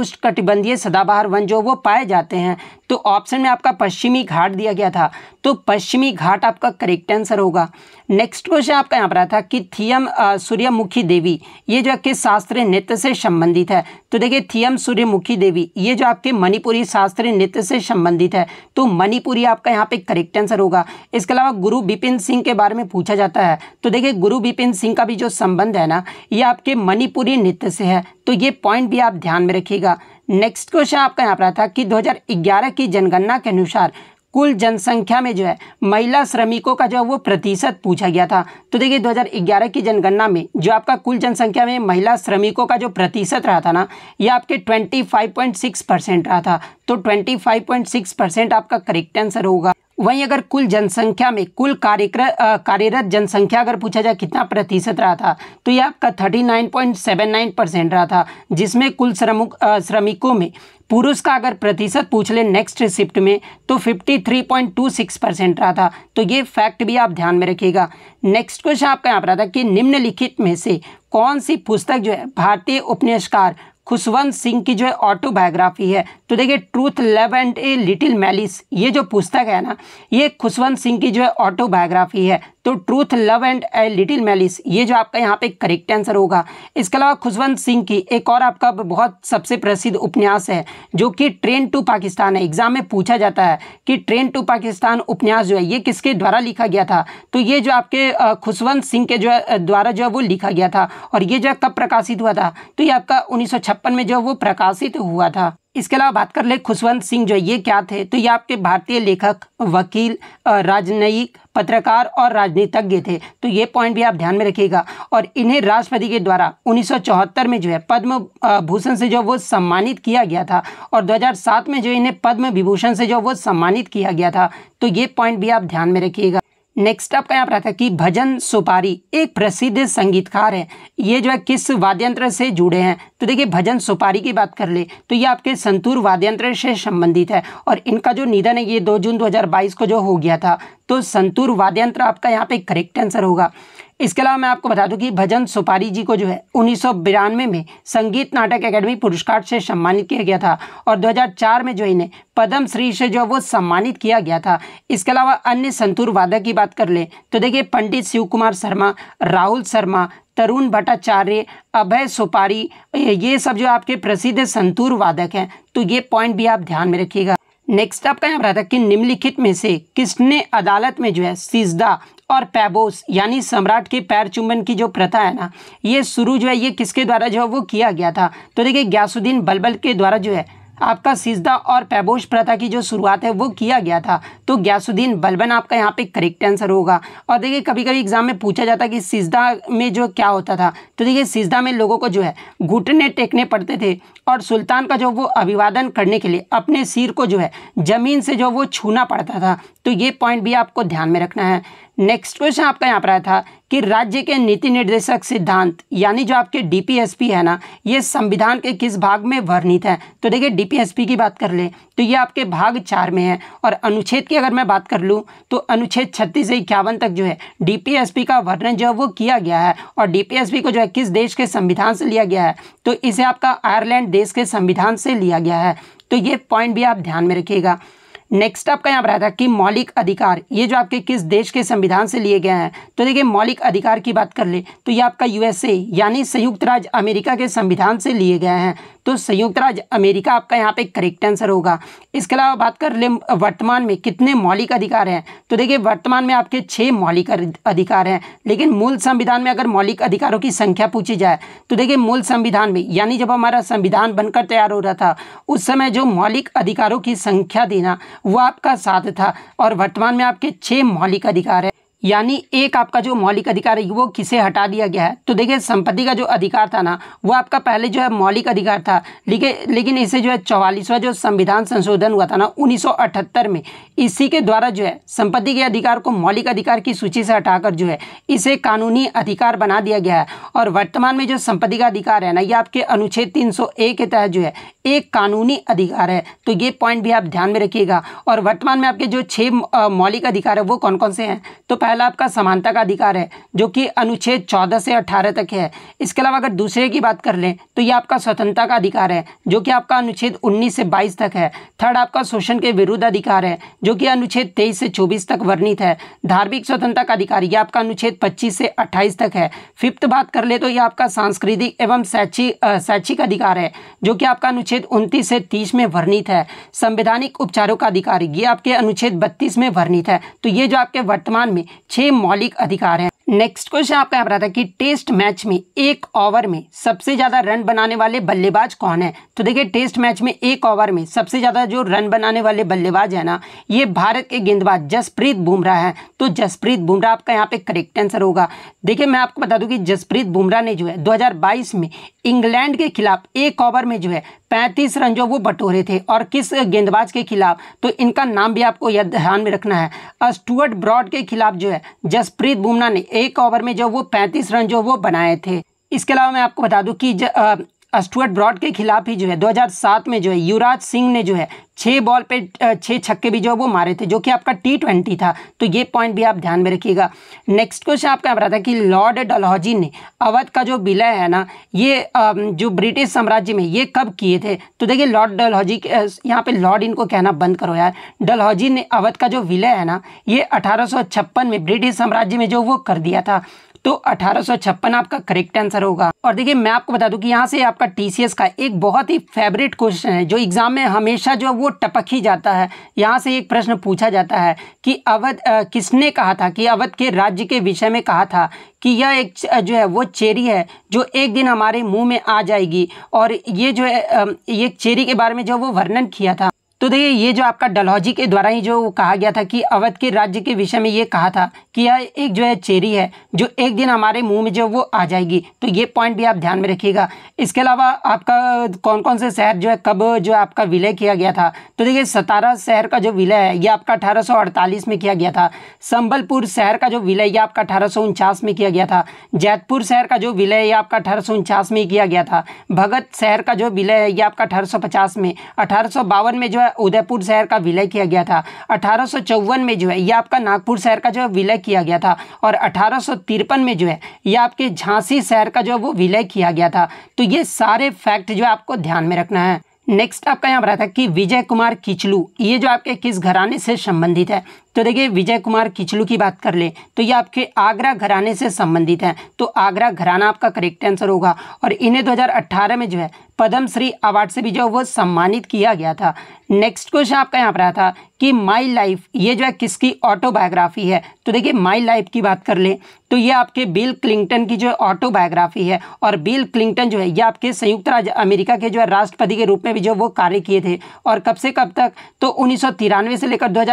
उष्ण कटिबंधीय सदाबहार वन जो वो पाए जाते हैं तो ऑप्शन में आपका पश्चिमी घाट दिया गया था तो पश्चिमी घाट आपका करेक्ट आंसर होगा नेक्स्ट क्वेश्चन आपका यहाँ पर आया था कि थियम सूर्यमुखी देवी ये जो आपके शास्त्रीय नृत्य से संबंधित है तो देखिए थियम सूर्यमुखी देवी ये जो आपके मणिपुरी शास्त्रीय नृत्य से संबंधित है तो मणिपुरी आपका यहाँ पे करेक्ट आंसर होगा इसके अलावा गुरु बिपिन सिंह के बारे में पूछा जाता है तो देखिए गुरु बिपिन सिंह का भी जो संबंध है ना ये आपके मणिपुरी नृत्य से है तो ये पॉइंट भी आप ध्यान में रखिएगा नेक्स्ट क्वेश्चन आपका यहाँ पर आता है कि 2011 की जनगणना के अनुसार कुल जनसंख्या में जो है महिला श्रमिकों का जो है वो प्रतिशत पूछा गया था तो देखिए 2011 की जनगणना में जो आपका कुल जनसंख्या में महिला श्रमिकों का जो प्रतिशत रहा था ना ये आपके 25.6 परसेंट रहा था तो 25.6 परसेंट आपका करेक्ट आंसर होगा वहीं अगर कुल जनसंख्या में कुल कार्यक्र कार्यरत जनसंख्या अगर पूछा जाए कितना प्रतिशत रहा था तो यह आपका 39.79 परसेंट रहा था जिसमें कुल श्रमिक श्रमिकों में पुरुष का अगर प्रतिशत पूछ ले नेक्स्ट शिफ्ट में तो 53.26 परसेंट रहा था तो ये फैक्ट भी आप ध्यान में रखिएगा नेक्स्ट क्वेश्चन आपका यहाँ पर रहा था कि निम्नलिखित में से कौन सी पुस्तक जो है भारतीय उपन्यासकार खुशवंत सिंह की जो है ऑटोबायोग्राफी है तो देखिए truth love and a little malice ये जो पुस्तक है ना ये खुशवंत सिंह की जो है ऑटोबायोग्राफी है तो truth love and a little malice ये जो आपका यहाँ पे करेक्ट आंसर होगा इसके अलावा खुशवंत सिंह की एक और आपका बहुत सबसे प्रसिद्ध उपन्यास है जो कि ट्रेन टू पाकिस्तान है एग्जाम में पूछा जाता है कि ट्रेन टू पाकिस्तान उपन्यास जो है ये किसके द्वारा लिखा गया था तो ये जो आपके खुशवंत सिंह के जो है द्वारा जो है वो लिखा गया था और ये जो है कब प्रकाशित हुआ था तो ये आपका उन्नीस में जो है वो प्रकाशित हुआ था इसके अलावा बात कर ले खुशवंत सिंह जो ये क्या थे तो ये आपके भारतीय लेखक वकील राजनयिक पत्रकार और राजनीतिज्ञ थे तो ये पॉइंट भी आप ध्यान में रखिएगा और इन्हें राष्ट्रपति के द्वारा 1974 में जो है पद्म भूषण से जो वो सम्मानित किया गया था और 2007 में जो इन्हें पद्म विभूषण से जो वो सम्मानित किया गया था तो ये पॉइंट भी आप ध्यान में रखिएगा नेक्स्ट आपका यहाँ पर आता है कि भजन सुपारी एक प्रसिद्ध संगीतकार है ये जो है किस वाद्यंत्र से जुड़े हैं तो देखिए भजन सुपारी की बात कर ले तो ये आपके संतूर वाद्यंत्र से संबंधित है और इनका जो निधन है ये दो जून 2022 को जो हो गया था तो संतूर वाद्यंत्र आपका यहाँ पे करेक्ट आंसर होगा इसके अलावा मैं आपको बता दूं कि भजन सुपारी जी को जो है उन्नीस में संगीत नाटक एकेडमी पुरस्कार से सम्मानित किया गया था और 2004 में जो इन्हें पद्म श्री से जो वो सम्मानित किया गया था इसके अलावा अन्य संतूर वादक की बात कर लें तो देखिए पंडित शिव कुमार शर्मा राहुल शर्मा तरुण भट्टाचार्य अभय सुपारी ये सब जो आपके प्रसिद्ध संतूर वादक हैं तो ये पॉइंट भी आप ध्यान में रखिएगा नेक्स्ट आपका यहाँ पर आता है कि निम्नलिखित में से किसने अदालत में जो है सीजदा और पैबोस यानी सम्राट के पैर चुंबन की जो प्रथा है ना ये शुरू जो है ये किसके द्वारा जो है वो किया गया था तो देखिए ग्यासुद्दीन बलबल के द्वारा जो है आपका सिजदा और पैबोश प्रथा की जो शुरुआत है वो किया गया था तो ग्यासुद्दीन बलबन आपका यहाँ पे करेक्ट आंसर होगा और देखिए कभी कभी एग्जाम में पूछा जाता है कि सिजदा में जो क्या होता था तो देखिए सिजदा में लोगों को जो है घुटने टेकने पड़ते थे और सुल्तान का जो वो अभिवादन करने के लिए अपने सिर को जो है ज़मीन से जो वो छूना पड़ता था तो ये पॉइंट भी आपको ध्यान में रखना है नेक्स्ट क्वेश्चन आपका यहाँ पर आया था कि राज्य के नीति निर्देशक सिद्धांत यानी जो आपके डीपीएसपी है ना ये संविधान के किस भाग में वर्णित है तो देखिए डीपीएसपी की बात कर ले तो ये आपके भाग चार में है और अनुच्छेद की अगर मैं बात कर लूँ तो अनुच्छेद छत्तीस से इक्यावन तक जो है डीपीएसपी का वर्णन जो है वो किया गया है और डीपीएसपी को जो है किस देश के संविधान से लिया गया है तो इसे आपका आयरलैंड देश के संविधान से लिया गया है तो ये पॉइंट भी आप ध्यान में रखिएगा नेक्स्ट आपका यहाँ पर आया था कि मौलिक अधिकार ये जो आपके किस देश के संविधान से लिए गए हैं तो देखिए मौलिक अधिकार की बात कर ले तो ये आपका यूएसए यानी संयुक्त राज्य अमेरिका के संविधान से लिए गए हैं तो संयुक्त राज्य अमेरिका आपका यहाँ पे करेक्ट आंसर होगा इसके अलावा बात कर ले वर्तमान में कितने मौलिक अधिकार हैं तो देखिए वर्तमान में आपके छः मौलिक अधिकार हैं लेकिन मूल संविधान में अगर मौलिक अधिकारों की संख्या पूछी जाए तो देखिए मूल संविधान में यानी जब हमारा संविधान बनकर तैयार हो रहा था उस समय जो मौलिक अधिकारों की संख्या देना वो आपका साथ था और वर्तमान में आपके छः मौलिक अधिकार हैं यानी एक आपका जो मौलिक अधिकार है वो किसे हटा दिया गया है तो देखिए संपत्ति का जो अधिकार था ना वो आपका पहले जो है मौलिक अधिकार था लेकिन लेकिन इसे जो है चौवालीसवां जो संविधान संशोधन हुआ था ना 1978 में इसी के द्वारा जो है संपत्ति के अधिकार को मौलिक अधिकार की सूची से हटाकर जो है इसे कानूनी अधिकार बना दिया गया है और वर्तमान में जो संपत्ति का अधिकार है ना ये आपके अनुच्छेद तीन के तहत जो है एक कानूनी अधिकार है तो ये पॉइंट भी आप ध्यान में रखिएगा और वर्तमान में आपके जो छः मौलिक अधिकार है वो कौन कौन से हैं तो पहले पहला आपका समानता का अधिकार है जो कि अनुच्छेद चौदह से अठारह तक है इसके अलावा अगर दूसरे की बात कर लें तो ये आपका स्वतंत्रता का अधिकार है जो कि आपका अनुच्छेद उन्नीस से बाईस तक है थर्ड आपका शोषण के विरुद्ध अधिकार है जो कि अनुच्छेद तेईस से चौबीस तक वर्णित है धार्मिक स्वतंत्रता का अधिकार यह आपका अनुच्छेद पच्चीस से अट्ठाईस तक है फिफ्थ बात कर ले तो यह आपका सांस्कृतिक एवं शैक्षिक शैक्षिक अधिकार है जो कि आपका अनुच्छेद उनतीस से तीस में वर्णित है संवैधानिक उपचारों का अधिकार ये आपके अनुच्छेद बत्तीस में वर्णित है तो ये जो आपके वर्तमान में छह मौलिक अधिकार हैं नेक्स्ट क्वेश्चन आपका यहाँ पर आता है कि टेस्ट मैच में एक ओवर में सबसे ज़्यादा रन बनाने वाले बल्लेबाज कौन है तो देखिए टेस्ट मैच में एक ओवर में सबसे ज़्यादा जो रन बनाने वाले बल्लेबाज है ना ये भारत के गेंदबाज जसप्रीत बुमराह है तो जसप्रीत बुमराह आपका यहाँ पे करेक्ट आंसर होगा देखिये मैं आपको बता दू की जसप्रीत बुमराह ने जो है दो में इंग्लैंड के खिलाफ एक ओवर में जो है पैंतीस रन जो वो बटोरे थे और किस गेंदबाज के खिलाफ तो इनका नाम भी आपको यह ध्यान में रखना है स्टुअर्ट ब्रॉड के खिलाफ जो है जसप्रीत बुमराह ने एक ओवर में जो वो पैंतीस रन जो वो बनाए थे इसके अलावा मैं आपको बता दूं कि स्टुअर्ट ब्रॉड के खिलाफ ही जो है 2007 में जो है युवराज सिंह ने जो है छः बॉल पे छः छक्के भी जो है वो मारे थे जो कि आपका टी ट्वेंटी था तो ये पॉइंट भी आप ध्यान में रखिएगा नेक्स्ट क्वेश्चन आपका आ रहा था कि लॉर्ड डलहौजी ने अवध का जो विलय है ना ये जो ब्रिटिश साम्राज्य में ये कब किए थे तो देखिए लॉर्ड डलहौजी यहाँ पे लॉर्ड इनको कहना बंद करो यार डलहौजी ने अवध का जो विलय है ना ये अठारह में ब्रिटिश साम्राज्य में जो वो कर दिया था तो अठारह आपका करेक्ट आंसर होगा और देखिए मैं आपको बता दूं कि यहाँ से आपका टीसीएस का एक बहुत ही फेवरेट क्वेश्चन है जो एग्जाम में हमेशा जो है वो टपक ही जाता है यहाँ से एक प्रश्न पूछा जाता है कि अवध किसने कहा था कि अवध के राज्य के विषय में कहा था कि यह एक जो है वो चेरी है जो एक दिन हमारे मुंह में आ जाएगी और ये जो है ये चेरी के बारे में जो वो वर्णन किया था तो देखिए ये जो आपका डलहौजी के द्वारा ही जो कहा गया था कि अवध के राज्य के विषय में ये कहा था कि यह एक जो है चेरी है जो एक दिन हमारे मुंह में जो वो आ जाएगी तो ये पॉइंट भी आप ध्यान में रखिएगा इसके अलावा आपका कौन कौन से शहर जो है कब जो आपका विलय किया गया था तो देखिए सतारा शहर का जो विलय है ये आपका अठारह में किया गया था संबलपुर शहर का जो विलय यह आपका अठारह में किया गया था जैतपुर शहर का जो विलय ये आपका अठारह में किया गया था भगत शहर का जो विलय है ये आपका अठारह में अठारह में जो है उदयपुर शहर का विलय किया गया था अठारह में जो है यह आपका नागपुर शहर का जो है विलय किया गया था और अठारह में जो है यह आपके झांसी शहर का जो है वो विलय किया गया था तो ये सारे फैक्ट जो है आपको ध्यान में रखना है नेक्स्ट आपका यहाँ पर था कि विजय कुमार किचलू ये जो आपके किस घराने से संबंधित है तो देखिए विजय कुमार किचलू की बात कर ले तो ये आपके आगरा घराने से संबंधित है तो आगरा घराना आपका करेक्ट आंसर होगा और इन्हें 2018 में जो है पद्मश्री अवार्ड से भी जो है वो सम्मानित किया गया था नेक्स्ट क्वेश्चन आपका यहाँ पर आया था कि माई लाइफ ये जो है किसकी ऑटोबायोग्राफी है तो देखिए माई लाइफ की बात कर ले तो ये आपके बिल क्लिंटन की जो है ऑटोबायोग्राफी है और बिल क्लिंटन जो है ये आपके संयुक्त राज्य अमेरिका के जो है राष्ट्रपति के रूप में भी जो वो कार्य किए थे और कब से कब तक तो उन्नीस से लेकर दो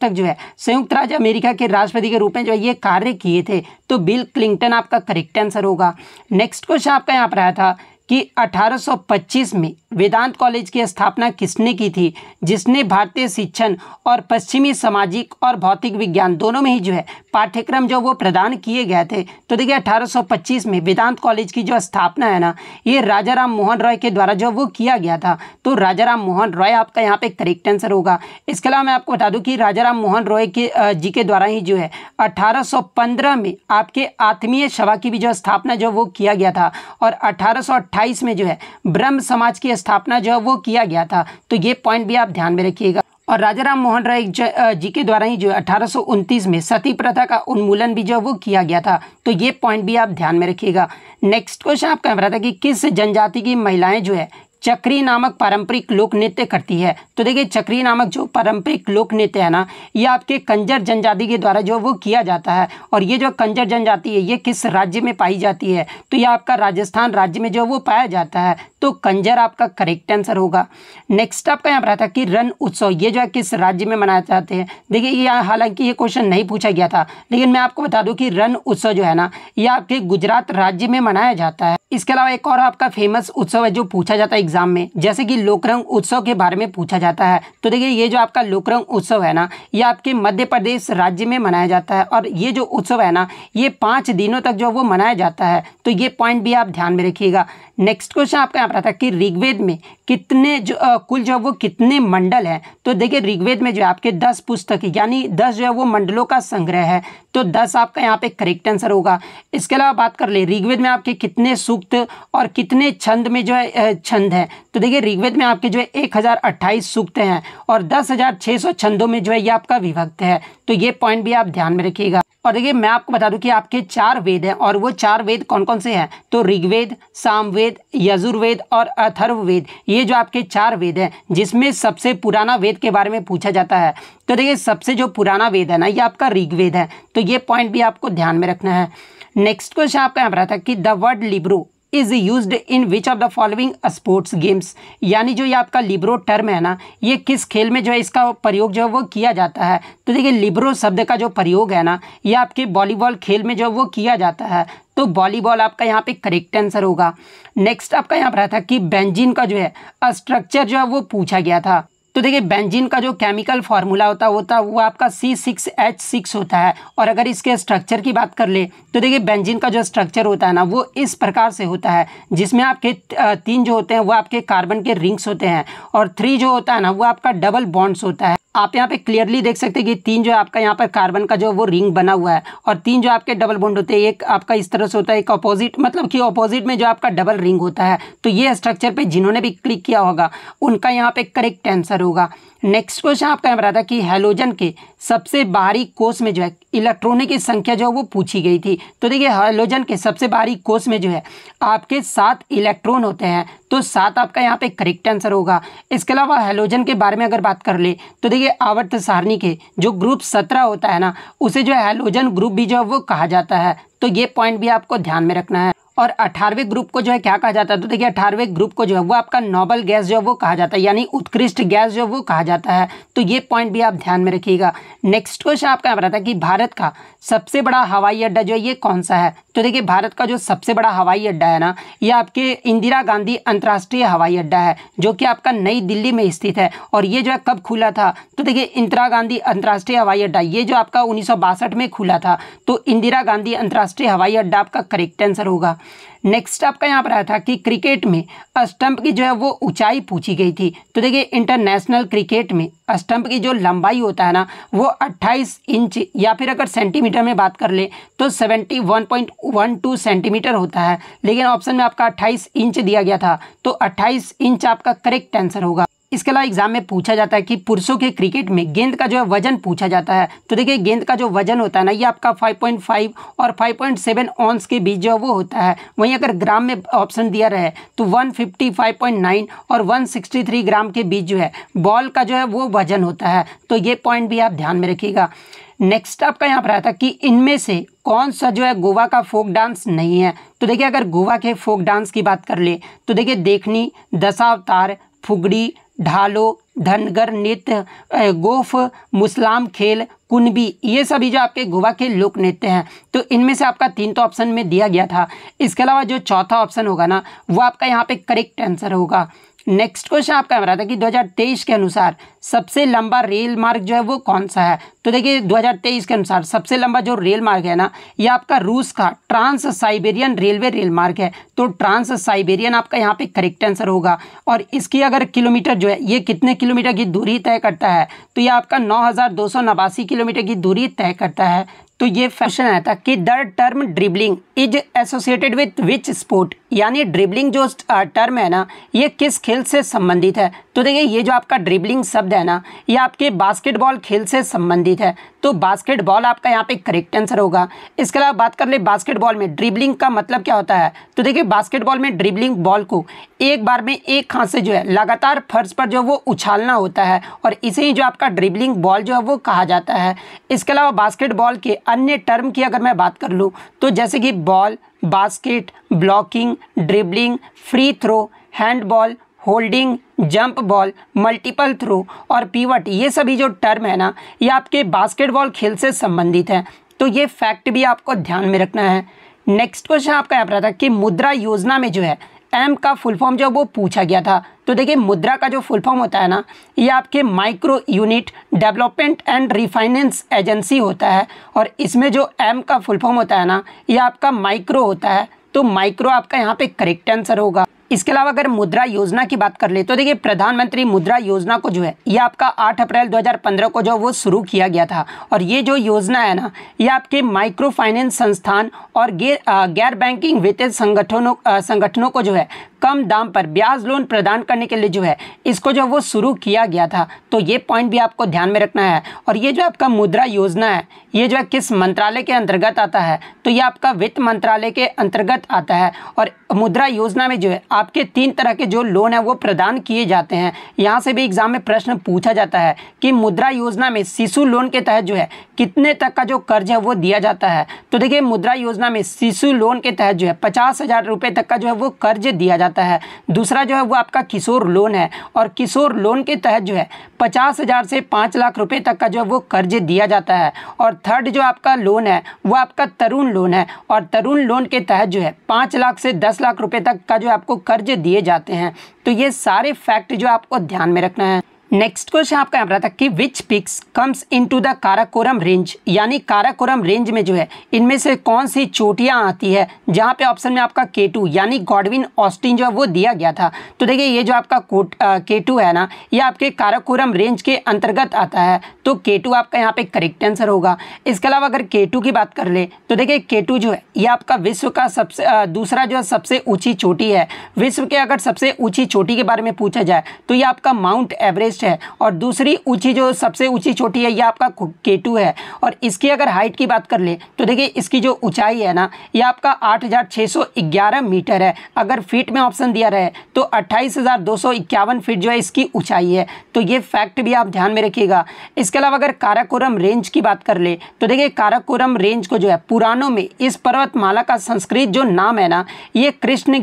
तक जो है संयुक्त राज्य अमेरिका के राष्ट्रपति के रूप में जो ये कार्य किए थे तो बिल क्लिंटन आपका करेक्ट आंसर होगा नेक्स्ट क्वेश्चन आपका यहाँ पर आया था कि 1825 में वेदांत कॉलेज की स्थापना किसने की थी जिसने भारतीय शिक्षण और पश्चिमी सामाजिक और भौतिक विज्ञान दोनों में ही जो है पाठ्यक्रम जो वो प्रदान किए गए थे तो देखिए 1825 में वेदांत कॉलेज की जो स्थापना है ना ये राजा राम मोहन रॉय के द्वारा जो वो किया गया था तो राजा राम मोहन रॉय आपका यहाँ पे करेक्ट आंसर होगा इसके अलावा मैं आपको बता दूँ कि राजा राम मोहन रॉय के जी के द्वारा ही जो है अठारह में आपके आत्मीय सभा की भी जो स्थापना जो वो किया गया था और अठारह अट्ठाईस में जो है ब्रह्म समाज की स्थापना जो है वो किया गया था तो ये पॉइंट भी आप ध्यान में रखिएगा और राजा राम मोहन राय जी के द्वारा ही जो है अठारह में सती प्रथा का उन्मूलन भी जो है वो किया गया था तो ये पॉइंट भी आप ध्यान में रखिएगा नेक्स्ट क्वेश्चन आपका बता था कि किस जनजाति की महिलाएं जो है चक्री नामक पारंपरिक लोक नृत्य करती है तो देखिए चक्री नामक जो पारंपरिक लोक नृत्य है ना ये आपके कंजर जनजाति के द्वारा जो वो किया जाता है और ये जो कंजर जनजाति है ये किस राज्य में पाई जाती है तो ये आपका राजस्थान राज्य में जो वो पाया जाता है तो कंजर आपका करेक्ट आंसर होगा नेक्स्ट आपका यहाँ पर आता कि रन उत्सव ये जो है किस राज्य में मनाया जाते हैं देखिए ये हालांकि ये क्वेश्चन नहीं पूछा गया था लेकिन मैं आपको बता दूँ कि रन उत्सव जो है ना ये आपके गुजरात राज्य में मनाया जाता है इसके अलावा एक और आपका फेमस उत्सव है जो पूछा जाता है एग्जाम में जैसे कि लोकरंग उत्सव के बारे में पूछा जाता है तो देखिए ये जो आपका लोकरंग उत्सव है ना ये आपके मध्य प्रदेश राज्य में मनाया जाता है और ये जो उत्सव है ना ये पाँच दिनों तक जो वो मनाया जाता है तो ये पॉइंट भी आप ध्यान में रखिएगा नेक्स्ट क्वेश्चन आपका यहाँ पर आता है कि ऋग्वेद में कितने जो आ, कुल जो है वो कितने मंडल हैं तो देखिए ऋग्वेद में जो है आपके दस पुस्तक यानी दस जो है वो मंडलों का संग्रह है तो दस आपका यहाँ पे करेक्ट आंसर होगा इसके अलावा बात कर ले ऋग्वेद में आपके कितने सूक्त और कितने छंद में जो है छंद है तो देखिए ऋग्वेद में आपके जो है एक हज़ार अट्ठाईस सूक्त हैं और दस हज़ार सौ छंदों में जो है ये आपका विभक्त है तो ये पॉइंट भी आप ध्यान में रखिएगा और देखिए मैं आपको बता दूँ कि आपके चार वेद हैं और वो चार वेद कौन कौन से हैं तो ऋग्वेद सामवेद ऋग्वेद यजुर्वेद और अथर्ववेद ये जो आपके चार वेद हैं जिसमें सबसे पुराना वेद के बारे में पूछा जाता है तो देखिए सबसे जो पुराना वेद है ना ये आपका ऋग्वेद है तो ये पॉइंट भी आपको ध्यान में रखना है नेक्स्ट क्वेश्चन आपका यहाँ पर था कि the word libero is use in which of the following sports games यानी जो ये आपका लिब्रो टर्म है ना ये किस खेल में जो है इसका प्रयोग जो है वो किया जाता है तो देखिए लिब्रो शब्द का जो प्रयोग है ना ये आपके वॉलीबॉल खेल में जो है वो किया जाता है तो वॉलीबॉल आपका यहाँ पे करेक्ट आंसर होगा नेक्स्ट आपका यहाँ पर था कि बेंजिन का जो है स्ट्रक्चर जो है वो पूछा गया था तो देखिए बेंजीन का जो केमिकल फार्मूला होता होता वो आपका सी सिक्स एच सिक्स होता है और अगर इसके स्ट्रक्चर की बात कर ले तो देखिए बेंजीन का जो स्ट्रक्चर होता है ना वो इस प्रकार से होता है जिसमें आपके तीन जो होते हैं वो आपके कार्बन के रिंग्स होते हैं और थ्री जो होता है ना वो आपका डबल बॉन्ड्स होता है आप यहाँ पे क्लियरली देख सकते हैं कि तीन जो है आपका यहाँ पर कार्बन का जो वो रिंग बना हुआ है और तीन जो आपके डबल बॉन्ड होते हैं एक आपका इस तरह से होता है एक अपोजिट मतलब कि अपोजिट में जो आपका डबल रिंग होता है तो ये स्ट्रक्चर पे जिन्होंने भी क्लिक किया होगा उनका यहाँ पे करेक्ट आंसर होगा नेक्स्ट क्वेश्चन आपका बताया था कि हेलोजन के सबसे बाहरी कोष में जो है इलेक्ट्रॉनों की संख्या जो है वो पूछी गई थी तो देखिए हेलोजन के सबसे बाहरी कोष में जो है आपके सात इलेक्ट्रॉन होते हैं तो सात आपका यहाँ पे करेक्ट आंसर होगा इसके अलावा हेलोजन के बारे में अगर बात कर ले तो देखिए आवर्त सारणी के जो ग्रुप सत्रह होता है ना उसे जो है हेलोजन ग्रुप भी जो है वो कहा जाता है तो ये पॉइंट भी आपको ध्यान में रखना है और अठारहवें ग्रुप को जो है क्या कहा जाता है तो देखिए अठारहवें ग्रुप को जो है वो आपका नोबल गैस जो है वो कहा जाता है यानी उत्कृष्ट गैस जो है वो कहा जाता है तो ये पॉइंट भी आप ध्यान में रखिएगा नेक्स्ट क्वेश्चन आपका यहाँ बताता है कि भारत का सबसे बड़ा हवाई अड्डा जो है ये कौन सा है तो देखिए भारत का जो सबसे बड़ा हवाई अड्डा है ना ये आपके इंदिरा गांधी अंतर्राष्ट्रीय हवाई अड्डा है जो कि आपका नई दिल्ली में स्थित है और ये जो है कब खुला था तो देखिए इंदिरा गांधी अंतर्राष्ट्रीय हवाई अड्डा ये जो आपका उन्नीस में खुला था तो इंदिरा गांधी अंतर्राष्ट्रीय हवाई अड्डा आपका करेक्ट आंसर होगा नेक्स्ट आपका यहाँ पर आया था कि क्रिकेट में स्टंप की जो है वो ऊंचाई पूछी गई थी तो देखिए इंटरनेशनल क्रिकेट में स्टंप की जो लंबाई होता है ना वो 28 इंच या फिर अगर सेंटीमीटर में बात कर ले तो 71.12 सेंटीमीटर होता है लेकिन ऑप्शन में आपका 28 इंच दिया गया था तो 28 इंच आपका करेक्ट आंसर होगा इसके अलावा एग्जाम में पूछा जाता है कि पुरुषों के क्रिकेट में गेंद का जो है वजन पूछा जाता है तो देखिए गेंद का जो वजन होता है ना ये आपका 5.5 और 5.7 पॉइंट ऑन्स के बीच जो है वो होता है वहीं अगर ग्राम में ऑप्शन दिया रहे तो 155.9 और 163 ग्राम के बीच जो है बॉल का जो है वो वजन होता है तो ये पॉइंट भी आप ध्यान में रखिएगा नेक्स्ट आपका यहाँ पर आया था कि इनमें से कौन सा जो है गोवा का फोक डांस नहीं है तो देखिए अगर गोवा के फोक डांस की बात कर ले तो देखिए देखनी दशावतार फुगड़ी ढालो धनगर नृत्य गोफ मुस्लाम खेल कुनबी ये सभी जो आपके गोवा के लोक नृत्य हैं तो इनमें से आपका तीन तो ऑप्शन में दिया गया था इसके अलावा जो चौथा ऑप्शन होगा ना वो आपका यहाँ पे करेक्ट आंसर होगा नेक्स्ट क्वेश्चन आपका हमारा था कि 2023 के अनुसार सबसे लंबा रेल मार्ग जो है वो कौन सा है तो देखिए 2023 के अनुसार सबसे लंबा जो रेल मार्ग है ना ये आपका रूस का ट्रांस साइबेरियन रेलवे रेल मार्ग है तो ट्रांस साइबेरियन आपका यहाँ पे करेक्ट आंसर होगा और इसकी अगर किलोमीटर जो है ये कितने किलोमीटर की दूरी तय करता है तो ये आपका नौ किलोमीटर की दूरी तय करता है तो ये फैशन आया था कि the term dribbling is associated with which sport यानी ड्रिबलिंग जो टर्म है ना ये किस खेल से संबंधित है तो देखिए ये जो आपका ड्रिबलिंग शब्द है ना ये आपके बास्केटबॉल खेल से संबंधित संबंधित है तो बास्केटबॉल आपका यहाँ पे करेक्ट आंसर होगा इसके अलावा बात कर ले बास्केटबॉल में ड्रिबलिंग का मतलब क्या होता है तो देखिए बास्केटबॉल में ड्रिबलिंग बॉल को एक बार में एक हाथ से जो है लगातार फर्श पर जो वो उछालना होता है और इसे ही जो आपका ड्रिबलिंग बॉल जो है वो कहा जाता है इसके अलावा बास्केटबॉल के अन्य टर्म की अगर मैं बात कर लूँ तो जैसे कि ball basket blocking dribbling free throw handball holding jump ball multiple throw और पीवट ये सभी जो टर्म है ना ये आपके बास्केटबॉल खेल से संबंधित है तो ये फैक्ट भी आपको ध्यान में रखना है नेक्स्ट क्वेश्चन आपका यहाँ पर था कि मुद्रा योजना में जो है एम का फुल फॉर्म जो वो पूछा गया था तो देखिए मुद्रा का जो फुल फॉर्म होता है ना ये आपके micro unit development and refinance agency होता है और इसमें जो एम का फुल फॉर्म होता है ना ये आपका माइक्रो होता है तो माइक्रो आपका यहाँ पे करेक्ट आंसर होगा इसके अलावा अगर मुद्रा योजना की बात कर ले तो देखिए प्रधानमंत्री मुद्रा योजना को जो है ये आपका 8 अप्रैल 2015 को जो वो शुरू किया गया था और ये जो योजना है ना ये आपके माइक्रो फाइनेंस संस्थान और गैर बैंकिंग वित्तीय संगठनों संगठनों को जो है कम दाम पर ब्याज लोन प्रदान करने के लिए जो है इसको जो वो शुरू किया गया था तो ये पॉइंट भी आपको ध्यान में रखना है और ये जो आपका मुद्रा योजना है ये जो है किस मंत्रालय के अंतर्गत आता है तो ये आपका वित्त मंत्रालय के अंतर्गत आता है और मुद्रा योजना में जो है आप आपके तीन तरह के जो लोन है वो प्रदान किए जाते हैं यहाँ से भी एग्जाम में प्रश्न पूछा जाता है कि मुद्रा योजना में शिशु लोन के तहत जो है कितने तक का जो कर्ज है वो दिया जाता है तो देखिए मुद्रा योजना में शिशु लोन के तहत जो है पचास हज़ार रुपये तक का जो है वो कर्ज दिया जाता है दूसरा जो है वो आपका किशोर लोन है और किशोर लोन के तहत जो है पचास हज़ार से पाँच लाख रुपये तक का जो है वो कर्ज दिया जाता है और थर्ड जो आपका लोन है वो आपका तरुण लोन है और तरुण लोन के तहत जो है पाँच लाख से दस लाख रुपये तक का जो आपको कर्ज दिए जाते हैं तो ये सारे फैक्ट जो आपको ध्यान में रखना है नेक्स्ट क्वेश्चन आपका यहाँ पर था कि which peaks comes into the Karakoram range यानी काराकोरम रेंज में जो है इनमें से कौन सी चोटियाँ आती है जहाँ पे ऑप्शन में आपका के टू यानी गॉडविन ऑस्टिन जो है वो दिया गया था तो देखिए ये जो आपका के टू है ना ये आपके काराकोरम रेंज के अंतर्गत आता है तो के टू आपका यहाँ पे करेक्ट आंसर होगा इसके अलावा अगर के टू की बात कर ले तो देखिए के टू जो है ये आपका विश्व का सबसे दूसरा जो है सबसे ऊँची चोटी है विश्व के अगर सबसे ऊँची चोटी के बारे में पूछा जाए तो ये आपका माउंट एवरेस्ट फर्स्ट है और दूसरी ऊंची जो सबसे ऊंची चोटी है यह आपका के टू है और इसकी अगर हाइट की बात कर ले तो देखिए इसकी जो ऊंचाई है ना यह आपका आठ मीटर है अगर फीट में ऑप्शन दिया रहे तो अट्ठाईस फीट जो है इसकी ऊंचाई है तो ये फैक्ट भी आप ध्यान में रखिएगा इसके अलावा अगर काराकोरम रेंज की बात कर ले तो देखिए काराकोरम रेंज को जो है पुरानों में इस पर्वतमाला का संस्कृत जो नाम है ना ये कृष्ण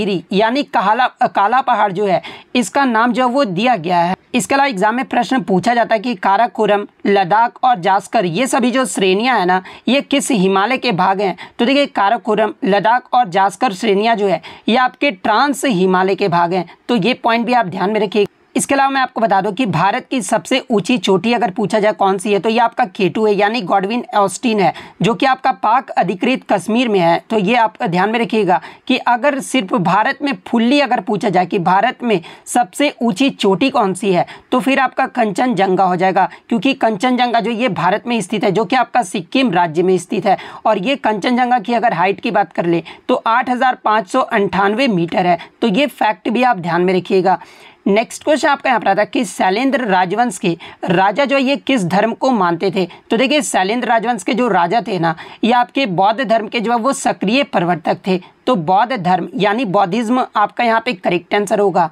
गिरी यानी काला काला पहाड़ जो है इसका नाम जो है वो दिया गया है इसके अलावा एग्जाम में प्रश्न पूछा जाता है कि काराकोरम लद्दाख और जास्कर ये सभी जो श्रेणियाँ हैं ना ये किस हिमालय के भाग हैं तो देखिए काराकोरम लद्दाख और जास्कर श्रेणियाँ जो है ये आपके ट्रांस हिमालय के भाग हैं तो ये पॉइंट भी आप ध्यान में रखिए इसके अलावा मैं आपको बता दूं कि भारत की सबसे ऊंची चोटी अगर पूछा जाए कौन सी है तो ये आपका खेटू है यानी गॉडविन ऑस्टिन है जो कि आपका पाक अधिकृत कश्मीर में है तो ये आप ध्यान में रखिएगा कि अगर सिर्फ भारत में फुल्ली अगर पूछा जाए कि भारत में सबसे ऊंची चोटी कौन सी है तो फिर आपका कंचनजंगा हो जाएगा क्योंकि कंचनजंगा जो ये भारत में स्थित है जो कि आपका सिक्किम राज्य में स्थित है और ये कंचनजंगा की अगर हाइट की बात कर ले तो आठ मीटर है तो ये फैक्ट भी आप ध्यान में रखिएगा नेक्स्ट क्वेश्चन आपका यहाँ पर आता है कि शैलेंद्र राजवंश के राजा जो ये किस धर्म को मानते थे तो देखिए शैलेंद्र राजवंश के जो राजा थे ना ये आपके बौद्ध धर्म के जो है वो सक्रिय प्रवर्तक थे तो बौद्ध धर्म यानी बौद्धिज्म आपका यहाँ पे करेक्ट आंसर होगा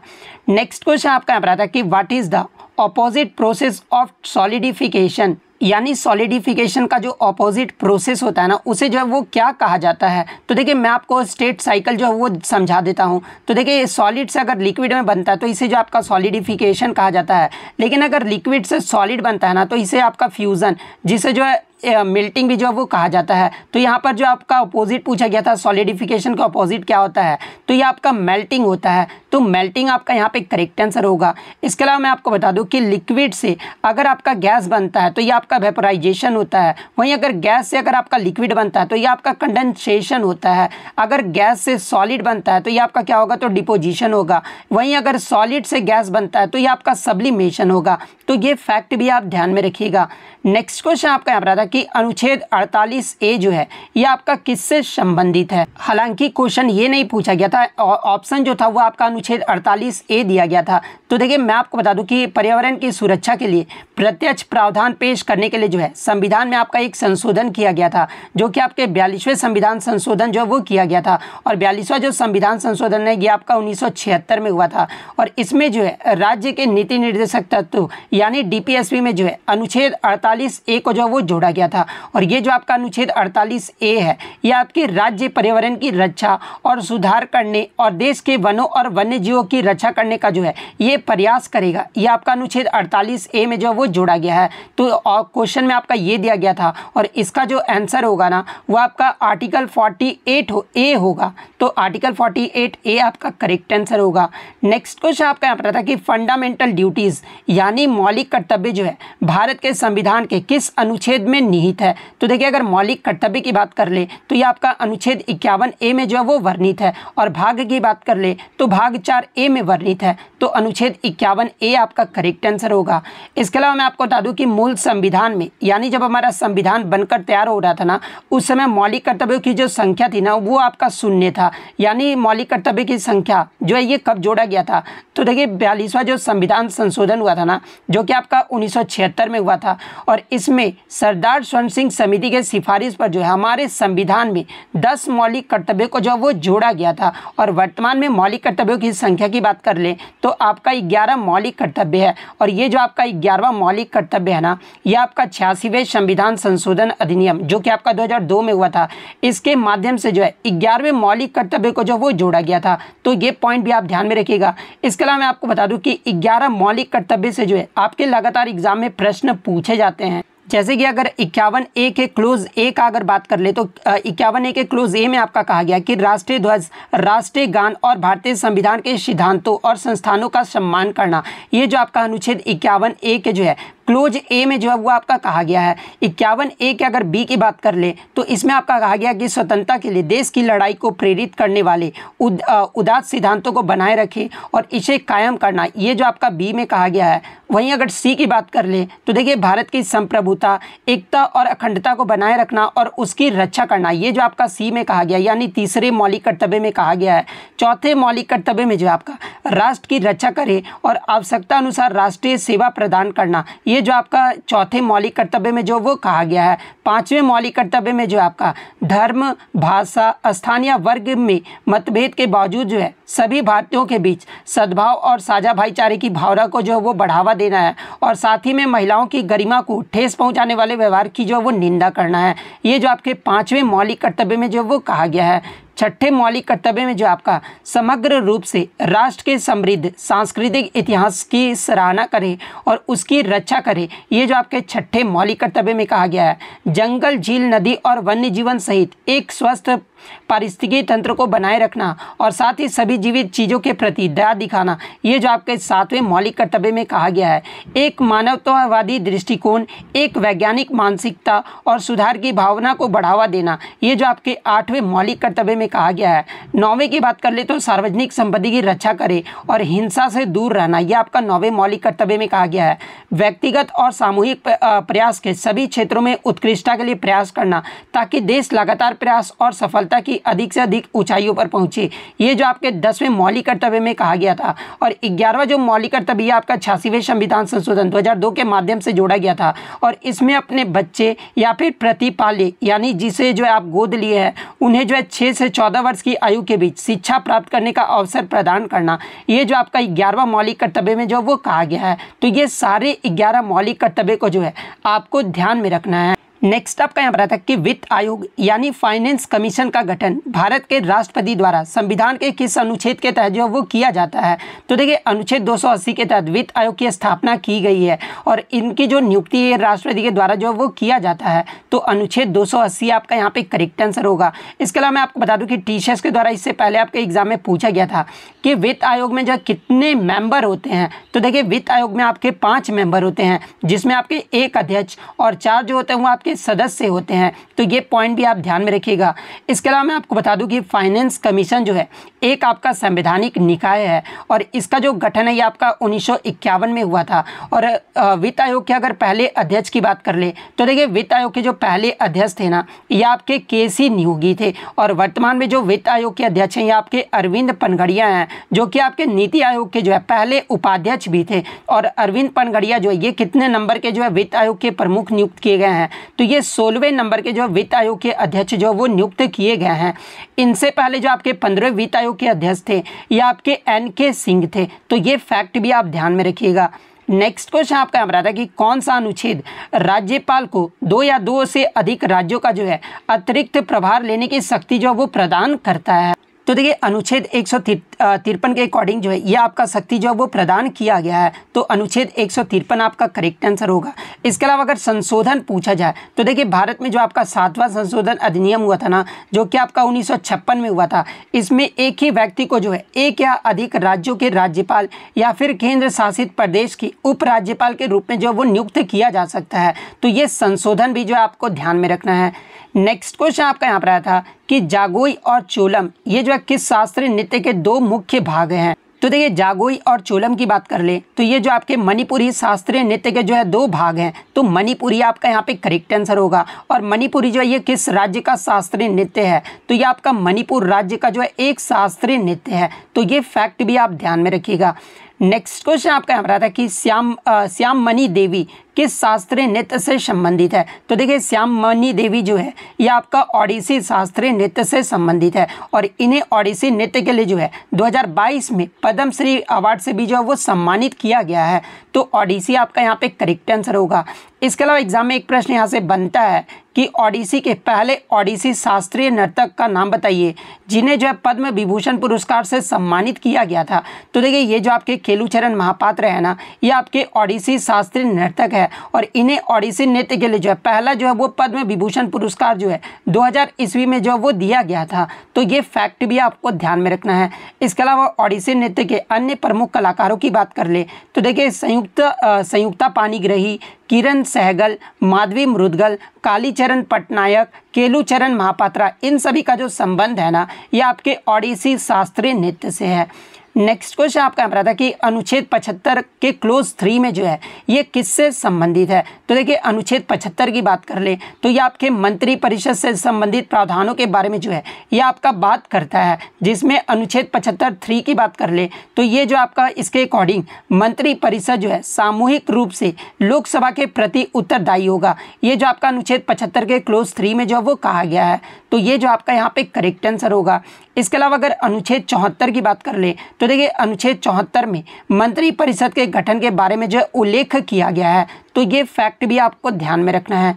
नेक्स्ट क्वेश्चन आपका यहाँ पर आता है कि what is the opposite process of solidification यानी सॉलिडिफिकेशन का जो ऑपोजिट प्रोसेस होता है ना उसे जो है वो क्या कहा जाता है तो देखिए मैं आपको स्टेट साइकिल जो है वो समझा देता हूँ तो देखिए सॉलिड से अगर लिक्विड में बनता है तो इसे जो आपका सॉलिडिफिकेशन कहा जाता है लेकिन अगर लिक्विड से सॉलिड बनता है ना तो इसे आपका फ्यूज़न जिसे जो है मेल्टिंग भी जो है वो कहा जाता है तो यहाँ पर जो आपका अपोजिट पूछा गया था सॉलिडिफिकेशन का अपोजिट क्या होता है तो ये आपका मेल्टिंग होता है तो मेल्टिंग आपका यहाँ पे करेक्ट आंसर होगा इसके अलावा मैं आपको बता दूँ कि लिक्विड से अगर आपका गैस बनता है तो ये आपका वेपोराइजेशन होता है वहीं अगर गैस से अगर आपका लिक्विड बनता है तो ये आपका कंडेंसेशन होता है अगर गैस से सॉलिड बनता है तो ये आपका क्या होगा तो डिपोजिशन होगा वहीं अगर सॉलिड से गैस बनता है तो ये आपका सब्लिमेशन होगा तो ये फैक्ट भी आप ध्यान में रखिएगा नेक्स्ट क्वेश्चन आपका यहाँ पर आता कि अनुच्छेद 48 ए जो है ये आपका किससे संबंधित है हालांकि क्वेश्चन ये नहीं पूछा गया था ऑप्शन जो था वो आपका अनुच्छेद 48 ए दिया गया था तो देखिए मैं आपको बता दूं कि पर्यावरण की सुरक्षा के लिए प्रत्यक्ष प्रावधान पेश करने के लिए जो है संविधान में आपका एक संशोधन किया गया था जो कि आपके बयालीसवें संविधान संशोधन जो है वो किया गया था और बयालीसवा जो संविधान संशोधन है ये आपका उन्नीस में हुआ था और इसमें जो है राज्य के नीति निर्देशक तत्व यानी डी में जो है अनुच्छेद अड़तालीस ए को जो है वो जोड़ा गया था और ये जो आपका अनुच्छेद अड़तालीस ए है ये आपके राज्य पर्यावरण की रक्षा और सुधार करने और देश के वनों और वन वन्य जीवों की रक्षा करने का जो है ये प्रयास करेगा ये आपका अनुच्छेद अड़तालीस ए में जो है वो जोड़ा गया है तो क्वेश्चन में आपका ये दिया गया था और इसका जो आंसर होगा ना वो आपका आर्टिकल फोर्टी एट हो ए होगा तो आर्टिकल फोर्टी एट ए आपका करेक्ट आंसर होगा नेक्स्ट क्वेश्चन आपका यहाँ पर था कि फंडामेंटल ड्यूटीज़ यानी मौलिक कर्तव्य जो है भारत के संविधान के किस अनुच्छेद में निहित है तो देखिए अगर मौलिक कर्तव्य की बात कर ले तो ये आपका अनुच्छेद इक्यावन ए में जो है वो वर्णित है और भाग की बात कर ले तो भाग चार ए में वर्णित है तो अनुच्छेद इक्यावन ए आपका करेक्ट आंसर होगा इसके अलावा मैं आपको बता दूँ कि मूल संविधान में यानी जब हमारा संविधान बनकर तैयार हो रहा था ना उस समय मौलिक कर्तव्यों की जो संख्या थी ना वो आपका शून्य था यानी मौलिक कर्तव्य की संख्या जो है ये कब जोड़ा गया था तो देखिए बयालीसवा जो संविधान संशोधन हुआ था ना जो कि आपका उन्नीस में हुआ था और इसमें सरदार स्वर्ण सिंह समिति के सिफारिश पर जो है हमारे संविधान में दस मौलिक कर्तव्य को जो है वो जोड़ा गया था और वर्तमान में मौलिक कर्तव्यों की इस संख्या की बात कर लें तो आपका ग्यारह मौलिक कर्तव्य है और ये जो आपका ग्यारहवा मौलिक कर्तव्य है ना ये आपका छियासीवें संविधान संशोधन अधिनियम जो कि आपका 2002 में हुआ था इसके माध्यम से जो है ग्यारहवें मौलिक कर्तव्य को जो वो जोड़ा गया था तो ये पॉइंट भी आप ध्यान में रखिएगा इसके अलावा मैं आपको बता दूँ कि ग्यारह मौलिक कर्तव्य से जो है आपके लगातार एग्जाम में प्रश्न पूछे जाते हैं जैसे कि अगर इक्यावन ए के क्लोज ए का अगर बात कर ले तो इक्यावन ए के क्लोज ए में आपका कहा गया कि राष्ट्रीय ध्वज राष्ट्रीय गान और भारतीय संविधान के सिद्धांतों और संस्थानों का सम्मान करना ये जो आपका अनुच्छेद इक्यावन ए के जो है क्लोज ए में जो है वो आपका कहा गया है इक्यावन ए के अगर बी की बात कर ले तो इसमें आपका कहा गया कि स्वतंत्रता के लिए देश की लड़ाई को प्रेरित करने वाले उद, उदात सिद्धांतों को बनाए रखें और इसे कायम करना ये जो आपका बी में कहा गया है वहीं अगर सी की बात कर ले तो देखिए भारत की संप्रभुता एकता और अखंडता को बनाए रखना और उसकी रक्षा करना ये जो आपका सी में कहा गया यानी तीसरे मौलिक कर्तव्य में कहा गया है चौथे मौलिक कर्तव्य में जो आपका राष्ट्र की रक्षा करे और आवश्यकता अनुसार राष्ट्रीय सेवा प्रदान करना ये जो आपका चौथे मौलिक कर्तव्य में जो वो कहा गया है पांचवें मौलिक कर्तव्य में जो आपका धर्म भाषा स्थान या वर्ग में मतभेद के बावजूद जो है सभी भारतीयों के बीच सद्भाव और साझा भाईचारे की भावना को जो है वो बढ़ावा देना है और साथ ही में महिलाओं की गरिमा को ठेस पहुंचाने वाले व्यवहार की जो है वो निंदा करना है ये जो आपके पांचवें मौलिक कर्तव्य में जो वो कहा गया है छठे मौलिक कर्तव्य में जो आपका समग्र रूप से राष्ट्र के समृद्ध सांस्कृतिक इतिहास की सराहना करें और उसकी रक्षा करें ये जो आपके छठे मौलिक कर्तव्य में कहा गया है जंगल झील नदी और वन्य जीवन सहित एक स्वस्थ पारिस्थितिकी तंत्र को बनाए रखना और साथ ही सभी जीवित चीज़ों के प्रति दया दिखाना ये जो आपके सातवें मौलिक कर्तव्य में कहा गया है एक मानवतावादी दृष्टिकोण एक वैज्ञानिक मानसिकता और सुधार की भावना को बढ़ावा देना ये जो आपके आठवें मौलिक कर्तव्य में कहा गया है नौवें की बात कर ले तो सार्वजनिक संपत्ति की रक्षा करें और हिंसा से दूर रहना यह आपका नौवें मौलिक कर्तव्य में कहा गया है व्यक्तिगत और सामूहिक प्रयास के सभी क्षेत्रों में उत्कृष्टता के लिए प्रयास करना ताकि देश लगातार प्रयास और सफलता जनता की अधिक से अधिक ऊंचाइयों पर पहुंचे ये जो आपके दसवें मौलिक कर्तव्य में कहा गया था और ग्यारहवा जो मौलिक कर्तव्य आपका छियासीवें संविधान संशोधन 2002 के माध्यम से जोड़ा गया था और इसमें अपने बच्चे या फिर प्रतिपाले यानी जिसे जो आप गोद लिए हैं उन्हें जो है छः से चौदह वर्ष की आयु के बीच शिक्षा प्राप्त करने का अवसर प्रदान करना ये जो आपका ग्यारहवा मौलिक कर्तव्य में जो वो कहा गया है तो ये सारे ग्यारह मौलिक कर्तव्य को जो है आपको ध्यान में रखना है नेक्स्ट आपका यहाँ पर आता है कि वित्त आयोग यानी फाइनेंस कमीशन का गठन भारत के राष्ट्रपति द्वारा संविधान के किस अनुच्छेद के तहत जो वो किया जाता है तो देखिए अनुच्छेद 280 के तहत वित्त आयोग की स्थापना की गई है और इनकी जो नियुक्ति है राष्ट्रपति के द्वारा जो वो किया जाता है तो अनुच्छेद 280 आपका यहाँ पे करेक्ट आंसर होगा इसके अलावा मैं आपको बता दूँ कि टी के द्वारा इससे पहले आपके एग्जाम में पूछा गया था कि वित्त आयोग में जो कितने मेंबर होते हैं तो देखिए वित्त आयोग में आपके पाँच मेंबर होते हैं जिसमें आपके एक अध्यक्ष और चार जो होते हैं वो आपके के सदस्य होते हैं तो ये पॉइंट भी आप ध्यान में रखिएगा इसके अलावा मैं आपको बता दूं कि फाइनेंस कमीशन जो है एक आपका संवैधानिक निकाय है और इसका जो गठन है ये आपका उन्नीस में हुआ था और वित्त आयोग के अगर पहले अध्यक्ष की बात कर ले तो देखिए वित्त आयोग के जो पहले अध्यक्ष थे ना ये आपके के नियोगी थे और वर्तमान में जो वित्त आयोग के अध्यक्ष हैं ये आपके अरविंद पनगड़िया हैं जो कि आपके नीति आयोग के जो है पहले उपाध्यक्ष भी थे और अरविंद पनगड़िया जो है ये कितने नंबर के जो है वित्त आयोग के प्रमुख नियुक्त किए गए हैं तो ये सोलहवें नंबर के जो वित्त आयोग के अध्यक्ष जो वो नियुक्त किए गए हैं इनसे पहले जो आपके पंद्रह वित्त आयोग के अध्यक्ष थे या आपके एन के सिंह थे तो ये फैक्ट भी आप ध्यान में रखिएगा नेक्स्ट क्वेश्चन आपका यहाँ पर था कि कौन सा अनुच्छेद राज्यपाल को दो या दो से अधिक राज्यों का जो है अतिरिक्त प्रभार लेने की शक्ति जो वो प्रदान करता है तो देखिए अनुच्छेद एक सौ तिरपन के अकॉर्डिंग जो है ये आपका शक्ति जो है वो प्रदान किया गया है तो अनुच्छेद एक सौ तिरपन आपका करेक्ट आंसर होगा इसके अलावा अगर संशोधन पूछा जाए तो देखिए भारत में जो आपका सातवां संशोधन अधिनियम हुआ था ना जो कि आपका उन्नीस में हुआ था इसमें एक ही व्यक्ति को जो है एक या अधिक राज्यों के राज्यपाल या फिर केंद्र शासित प्रदेश की उपराज्यपाल के रूप में जो वो नियुक्त किया जा सकता है तो ये संशोधन भी जो है आपको ध्यान में रखना है नेक्स्ट क्वेश्चन आपका यहाँ पर आया था कि जागोई और चोलम ये जो है किस शास्त्रीय नृत्य के दो मुख्य भाग हैं तो देखिए जागोई और चोलम की बात कर ले तो ये जो आपके मणिपुरी शास्त्रीय नृत्य के जो है दो भाग हैं तो मणिपुरी आपका यहाँ पे करेक्ट आंसर होगा और मणिपुरी जो है ये किस राज्य का शास्त्रीय नृत्य है तो ये आपका मणिपुर राज्य का जो है एक शास्त्रीय नृत्य है तो ये फैक्ट भी आप ध्यान में रखिएगा नेक्स्ट क्वेश्चन आपका यहाँ पर आता है कि श्याम श्याम मणि देवी किस शास्त्रीय नृत्य से संबंधित है तो देखिए श्याम मणि देवी जो है ये आपका ओडिसी शास्त्रीय नृत्य से संबंधित है और इन्हें ओडिसी नृत्य के लिए जो है 2022 में पद्मश्री अवार्ड से भी जो है वो सम्मानित किया गया है तो ओडिसी आपका यहाँ पे करेक्ट आंसर होगा इसके अलावा एग्जाम में एक प्रश्न यहाँ से बनता है कि ओडिसी के पहले ओडिसी शास्त्रीय नर्तक का नाम बताइए जिन्हें जो है पद्म विभूषण पुरस्कार से सम्मानित किया गया था तो देखिए ये जो आपके खेलूचरण महापात्र है ना ये आपके ओडिसी शास्त्रीय नर्तक है और इन्हें ओडिसी नृत्य के लिए जो है पहला जो है वो पद्म विभूषण पुरस्कार जो है दो ईस्वी में जो है वो दिया गया था तो ये फैक्ट भी आपको ध्यान में रखना है इसके अलावा ओडिसी नृत्य के अन्य प्रमुख कलाकारों की बात कर ले तो देखिए संयुक्त संयुक्ता पानीग्रही किरण सहगल माधवी मृदगल कालीचरण पटनायक केलूचरण महापात्रा इन सभी का जो संबंध है ना ये आपके ओडिसी शास्त्रीय नृत्य से है नेक्स्ट क्वेश्चन आपका यहाँ बता था कि अनुच्छेद 75 के क्लोज थ्री में जो है ये किससे संबंधित है तो देखिए अनुच्छेद 75 की बात कर ले तो ये आपके मंत्री परिषद से संबंधित प्रावधानों के बारे में जो है ये आपका बात करता है जिसमें अनुच्छेद 75 थ्री की बात कर ले तो ये जो आपका इसके अकॉर्डिंग मंत्री परिषद जो है सामूहिक रूप से लोकसभा के प्रति उत्तरदायी होगा ये जो आपका अनुच्छेद पचहत्तर के क्लोज थ्री में जो है वो कहा गया है तो ये जो आपका यहाँ पे करेक्ट आंसर होगा इसके अलावा अगर अनुच्छेद चौहत्तर की बात कर लें तो देखिए अनुच्छेद चौहत्तर में मंत्री परिषद के गठन के बारे में जो उल्लेख किया गया है तो ये फैक्ट भी आपको ध्यान में रखना है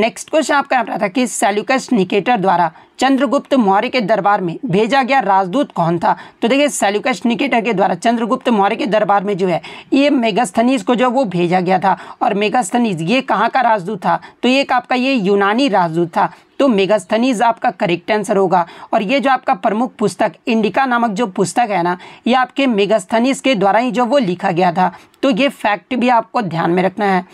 नेक्स्ट क्वेश्चन आपका यहाँ था कि सेल्युकस निकेटर द्वारा चंद्रगुप्त मौर्य के दरबार में भेजा गया राजदूत कौन था तो देखिए सेल्युकस निकेटर के द्वारा चंद्रगुप्त मौर्य के दरबार में जो है ये मेगास्थनीज को जो वो भेजा गया था और मेगास्थनीज ये कहाँ का राजदूत था तो ये आपका ये यूनानी राजदूत था तो मेगास्थनीज आपका करेक्ट आंसर होगा और ये जो आपका प्रमुख पुस्तक इंडिका नामक जो पुस्तक है ना ये आपके मेगास्थनीज के द्वारा ही जो वो लिखा गया था तो ये फैक्ट भी आपको ध्यान में रखना है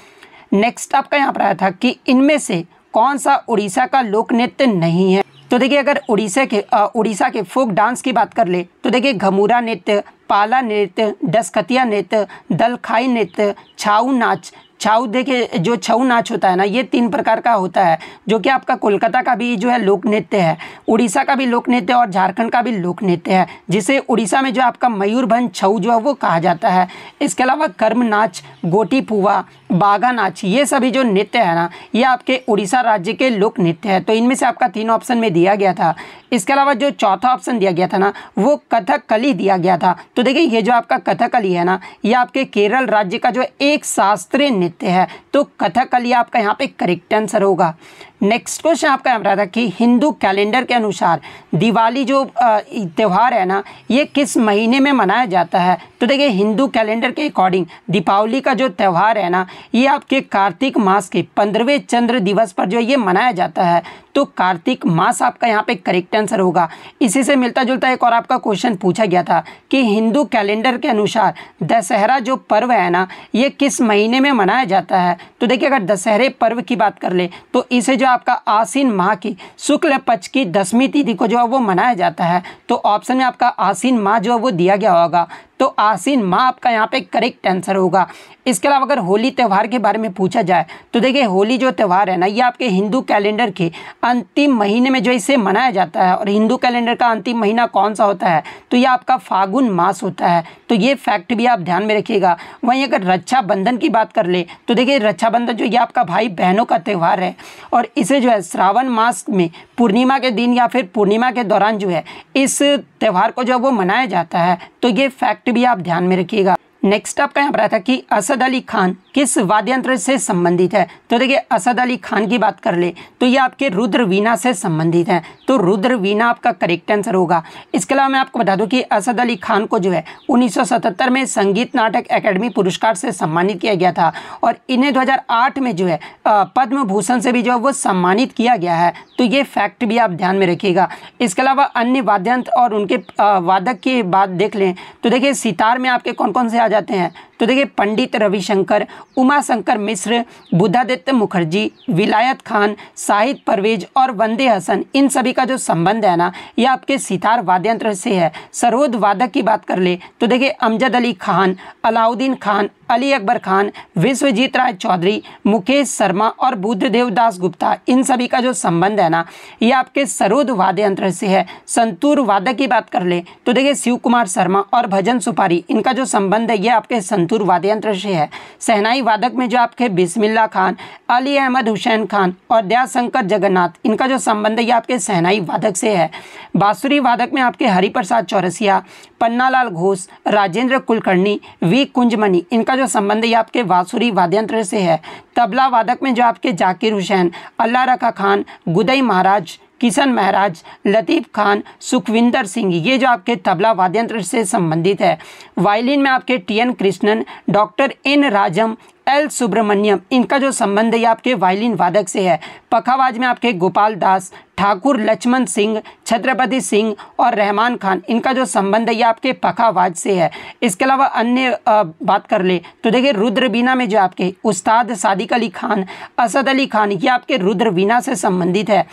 नेक्स्ट आपका यहाँ पर आया था कि इनमें से कौन सा उड़ीसा का लोक नृत्य नहीं है तो देखिए अगर उड़ीसा के उड़ीसा के फोक डांस की बात कर ले तो देखिए घमूरा नृत्य पाला नृत्य डस्कतिया नृत्य दलखाई नृत्य छाऊ नाच छाऊ देखे जो छऊ नाच होता है ना ये तीन प्रकार का होता है जो कि आपका कोलकाता का भी जो है लोक नृत्य है उड़ीसा का भी लोक नृत्य और झारखंड का भी लोक नृत्य है जिसे उड़ीसा में जो आपका मयूरभंज छऊ जो है वो कहा जाता है इसके अलावा कर्म नाच गोटी पुआ बागा नाच ये सभी जो नृत्य है ना ये आपके उड़ीसा राज्य के लोक नृत्य है तो इनमें से आपका तीन ऑप्शन में दिया गया था इसके अलावा जो चौथा ऑप्शन दिया गया था ना वो कथकली दिया गया था तो देखिए ये जो आपका कथकली है ना ये आपके केरल राज्य का जो एक शास्त्रीय नृत्य लेते हैं तो कथकली आपका यहाँ पे करेक्ट आंसर होगा नेक्स्ट क्वेश्चन आपका रहा था कि हिंदू कैलेंडर के अनुसार दिवाली जो त्यौहार है ना ये किस महीने में मनाया जाता है तो देखिए हिंदू कैलेंडर के अकॉर्डिंग दीपावली का जो त्यौहार है ना ये आपके कार्तिक मास के पंद्रहवें चंद्र दिवस पर जो ये मनाया जाता है तो कार्तिक मास आपका यहाँ पे करेक्ट आंसर होगा इसी से मिलता जुलता एक और आपका क्वेश्चन पूछा गया था कि हिंदू कैलेंडर के अनुसार दशहरा जो पर्व है ना ये किस महीने में मनाया जाता है तो देखिए अगर दशहरे पर्व की बात कर ले तो इसे जो आपका आसीन माह की शुक्ल पक्ष की दसवीं तिथि को जो है वो मनाया जाता है तो ऑप्शन में आपका आसीन माह जो है वो दिया गया होगा तो आसीन माह आपका यहाँ पे करेक्ट आंसर होगा इसके अलावा अगर होली त्यौहार के बारे में पूछा जाए तो देखिए होली जो त्यौहार है ना ये आपके हिंदू कैलेंडर के अंतिम महीने में जो इसे मनाया जाता है और हिंदू कैलेंडर का अंतिम महीना कौन सा होता है तो ये आपका फागुन मास होता है तो ये फैक्ट भी आप ध्यान में रखिएगा वहीं अगर रक्षाबंधन की बात कर ले तो देखिए रक्षाबंधन जो ये आपका भाई बहनों का त्यौहार है और इसे जो है श्रावण मास में पूर्णिमा के दिन या फिर पूर्णिमा के दौरान जो है इस त्यौहार को जो है वो मनाया जाता है तो ये फैक्ट भी आप ध्यान में रखिएगा नेक्स्ट आपका यहाँ पर आया था कि असद अली खान किस वाद्यंत्र से संबंधित है तो देखिए असद अली खान की बात कर ले तो ये आपके रुद्र वीणा से संबंधित है तो रुद्र वीणा आपका करेक्ट आंसर होगा इसके अलावा मैं आपको बता दूं कि असद अली खान को जो है 1977 में संगीत नाटक एकेडमी पुरस्कार से सम्मानित किया गया था और इन्हें दो में जो है पद्म भूषण से भी जो है वो सम्मानित किया गया है तो ये फैक्ट भी आप ध्यान में रखिएगा इसके अलावा अन्य वाद्यंत्र और उनके वादक की बात देख लें तो देखिए सितार में आपके कौन कौन से जाते हैं तो देखिए पंडित रविशंकर उमाशंकर मिश्र बुद्धादित्य मुखर्जी विलायत खान शाहिद परवेज और वंदे हसन इन सभी का जो संबंध है ना यह आपके सितार वाद्यंत्र से है सरोद वादक की बात कर ले तो देखिए अमजद अली खान अलाउद्दीन खान अली अकबर खान विश्वजीत राय चौधरी मुकेश शर्मा और बुद्धदेव दास गुप्ता इन सभी का जो संबंध है ना ये आपके सरोद वाद्य यंत्र से है संतूर वादक की बात कर ले तो देखिए शिव कुमार शर्मा और भजन सुपारी इनका जो संबंध है ये आपके संतूर मशहूर वाद्य यंत्र से है सहनाई वादक में जो आपके बिस्मिल्ला खान अली अहमद हुसैन खान और दयाशंकर जगन्नाथ इनका जो संबंध है ये आपके सहनाई वादक से है बाँसुरी वादक में आपके हरिप्रसाद चौरसिया पन्नालाल घोष राजेंद्र कुलकर्णी वी कुंजमणि इनका जो संबंध है आपके बाँसुरी वाद्यंत्र से है तबला वादक में जो आपके जाकिर हुसैन अल्लाह रखा खान गुदई महाराज किशन महाराज लतीफ़ खान सुखविंदर सिंह ये जो आपके तबला वाद्यंत्र से संबंधित है वायलिन में आपके T N Krishnan doctor N Rajam L Subramaniam इनका जो संबंध है आपके वायलिन वादक से है पखावाज में आपके गोपाल दास ठाकुर लक्ष्मण सिंह छत्रपति सिंह और रहमान खान इनका जो संबंध है ये आपके पखावाज से है इसके अलावा अन्य बात कर ले तो देखिए रुद्रवीणा में जो आपके उस्ताद सादिक अली खान असद अली खान ये आपके रुद्रवीणा से संबंधित है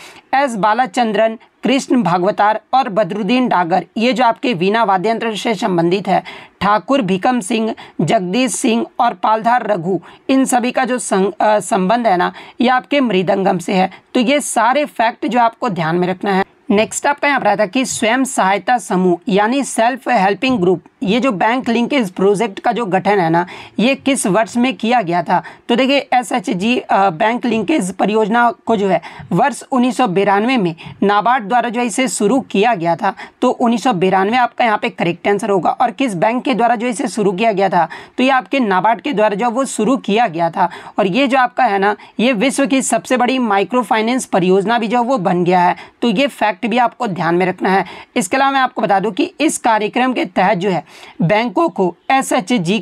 एस बालाचंद्रन कृष्ण भागवतार और बदरुद्दीन डागर ये जो आपके वीणा वाद्यंत्र से संबंधित है ठाकुर भिकम सिंह जगदीश सिंह और पालधार रघु इन सभी का जो संबंध है ना ये आपके मृदंगम से है तो ये सारे फैक्ट जो आपको ध्यान में रखना है नेक्स्ट आपका यहाँ पर आया था कि स्वयं सहायता समूह यानी सेल्फ हेल्पिंग ग्रुप ये जो बैंक लिंकेज प्रोजेक्ट का जो गठन है ना ये किस वर्ष में किया गया था तो देखिए S H G bank linkage परियोजना को जो है वर्ष उन्नीस में नाबार्ड द्वारा जो है इसे शुरू किया गया था तो उन्नीस आपका यहाँ पे करेक्ट आंसर होगा और किस बैंक के द्वारा जो इसे शुरू किया गया था तो ये आपके नाबार्ड के द्वारा जो वो शुरू किया गया था और ये जो आपका है ना ये विश्व की सबसे बड़ी माइक्रो फाइनेंस परियोजना भी जो वो बन गया है तो ये फैक्ट फैक्ट भी आपको ध्यान में रखना है इसके अलावा मैं आपको बता दूं कि इस कार्यक्रम के तहत जो है बैंकों को एस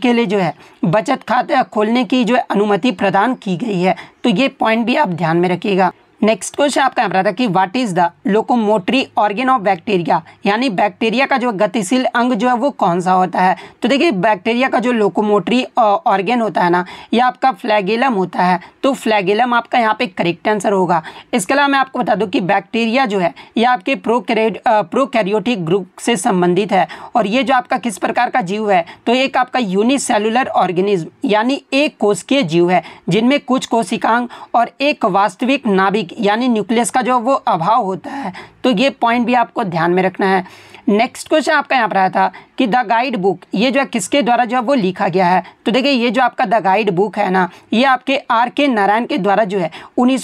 के लिए जो है बचत खाता खोलने की जो अनुमति प्रदान की गई है तो ये पॉइंट भी आप ध्यान में रखिएगा नेक्स्ट क्वेश्चन आपका यहाँ पर था कि what is the locomotory organ of bacteria यानी बैक्टीरिया का जो गतिशील अंग जो है वो कौन सा होता है तो देखिए बैक्टीरिया का जो लोकोमोटरी ऑर्गेन होता है ना ये आपका फ्लैगेलम होता है तो फ्लैगिलम आपका यहाँ पे करेक्ट आंसर होगा इसके अलावा मैं आपको बता दूँ कि बैक्टीरिया जो है ये आपके प्रो प्रोकैरियोटिक ग्रुप से संबंधित है और ये जो आपका किस प्रकार का जीव है तो एक आपका यूनिसेलुलर ऑर्गेनिज्म यानी एक कोष जीव है जिनमें कुछ कोशिकांग और एक वास्तविक नाभिक कार्बनिक यानी न्यूक्लियस का जो वो अभाव होता है तो ये पॉइंट भी आपको ध्यान में रखना है नेक्स्ट क्वेश्चन आपका यहाँ पर आया था कि द गाइड बुक ये जो है किसके द्वारा जो है वो लिखा गया है तो देखिए ये जो आपका द गाइड बुक है ना ये आपके आर के नारायण के द्वारा जो है उन्नीस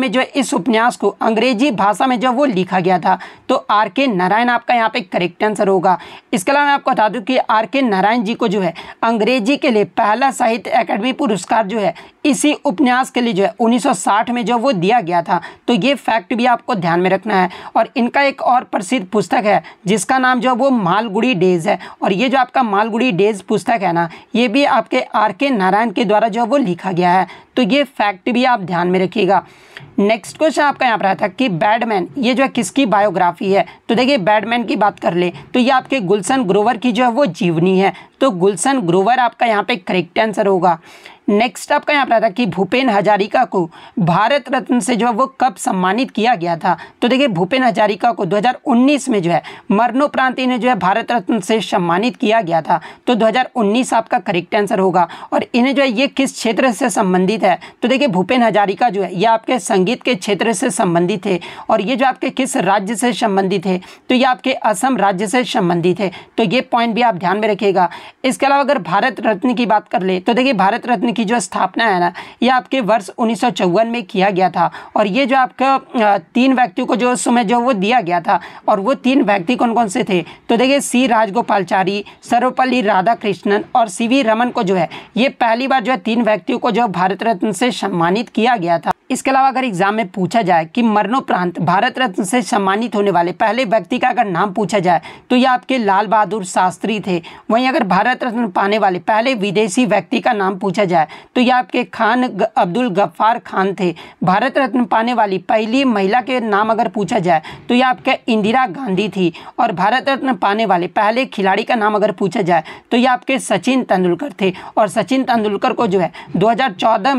में जो है इस उपन्यास को अंग्रेजी भाषा में जो वो लिखा गया था तो आर के नारायण आपका यहाँ पे करेक्ट आंसर होगा इसके अलावा मैं आपको बता दूँ कि आर के नारायण जी को जो है अंग्रेजी के लिए पहला साहित्य अकेडमी पुरस्कार जो है इसी उपन्यास के लिए जो है 1960 में जो वो दिया गया था तो ये फैक्ट भी आपको ध्यान में रखना है और इनका एक और प्रसिद्ध पुस्तक है जिसका नाम जो है वो मालगुड़ी डेज डेज है और ये जो आपका मालगुड़ी डेज पुस्तक है ना ये भी आपके आर के नारायण के द्वारा जो है वो लिखा गया है तो ये फैक्ट भी आप ध्यान में रखिएगा नेक्स्ट क्वेश्चन आपका यहाँ पर आया था कि बैडमैन ये जो है किसकी बायोग्राफी है तो देखिए बैडमैन की बात कर ले तो ये आपके गुलशन ग्रोवर की जो है वो जीवनी है तो गुलशन ग्रोवर आपका यहाँ पे करेक्ट आंसर होगा नेक्स्ट आपका यहाँ पर आता कि भूपेन हजारिका को भारत रत्न से जो है वो कब सम्मानित किया गया था तो देखिए भूपेन हजारिका को 2019 में जो है मरणोपरांत इन्हें जो है भारत रत्न से सम्मानित किया गया था तो 2019 आपका करेक्ट आंसर होगा और इन्हें जो है ये किस क्षेत्र से संबंधित है तो देखिए भूपेन हजारिका जो है ये आपके संगीत के क्षेत्र से संबंधित थे और ये जो आपके किस राज्य से संबंधित है तो ये आपके असम राज्य से संबंधित है तो ये पॉइंट भी आप ध्यान में रखिएगा इसके अलावा अगर भारत रत्न की बात कर ले तो देखिए भारत रत्न की जो स्थापना है ना ये आपके वर्ष उन्नीस में किया गया था और ये जो आपका तीन व्यक्तियों को जो उस समय जो वो दिया गया था और वो तीन व्यक्ति कौन कौन से थे तो देखिए सी राजगोपालचारी सर्वपल्ली राधाकृष्णन और सी रमन को जो है ये पहली बार जो है तीन व्यक्तियों को जो भारत रत्न से सम्मानित किया गया था इसके अलावा अगर एग्जाम में पूछा जाए कि मरणोपरांत भारत रत्न से सम्मानित होने वाले पहले व्यक्ति का अगर नाम पूछा जाए तो ये आपके लाल बहादुर शास्त्री थे वहीं अगर भारत रत्न पाने वाले पहले विदेशी व्यक्ति का नाम पूछा जाए तो ये आपके खान अब्दुल गफ्फार खान थे भारत रत्न पाने वाली पहली महिला के नाम अगर पूछा जाए तो ये आपके इंदिरा गांधी थी और भारत रत्न पाने वाले पहले खिलाड़ी का नाम अगर पूछा जाए तो ये आपके सचिन तेंदुलकर थे और सचिन तेंदुलकर को जो है दो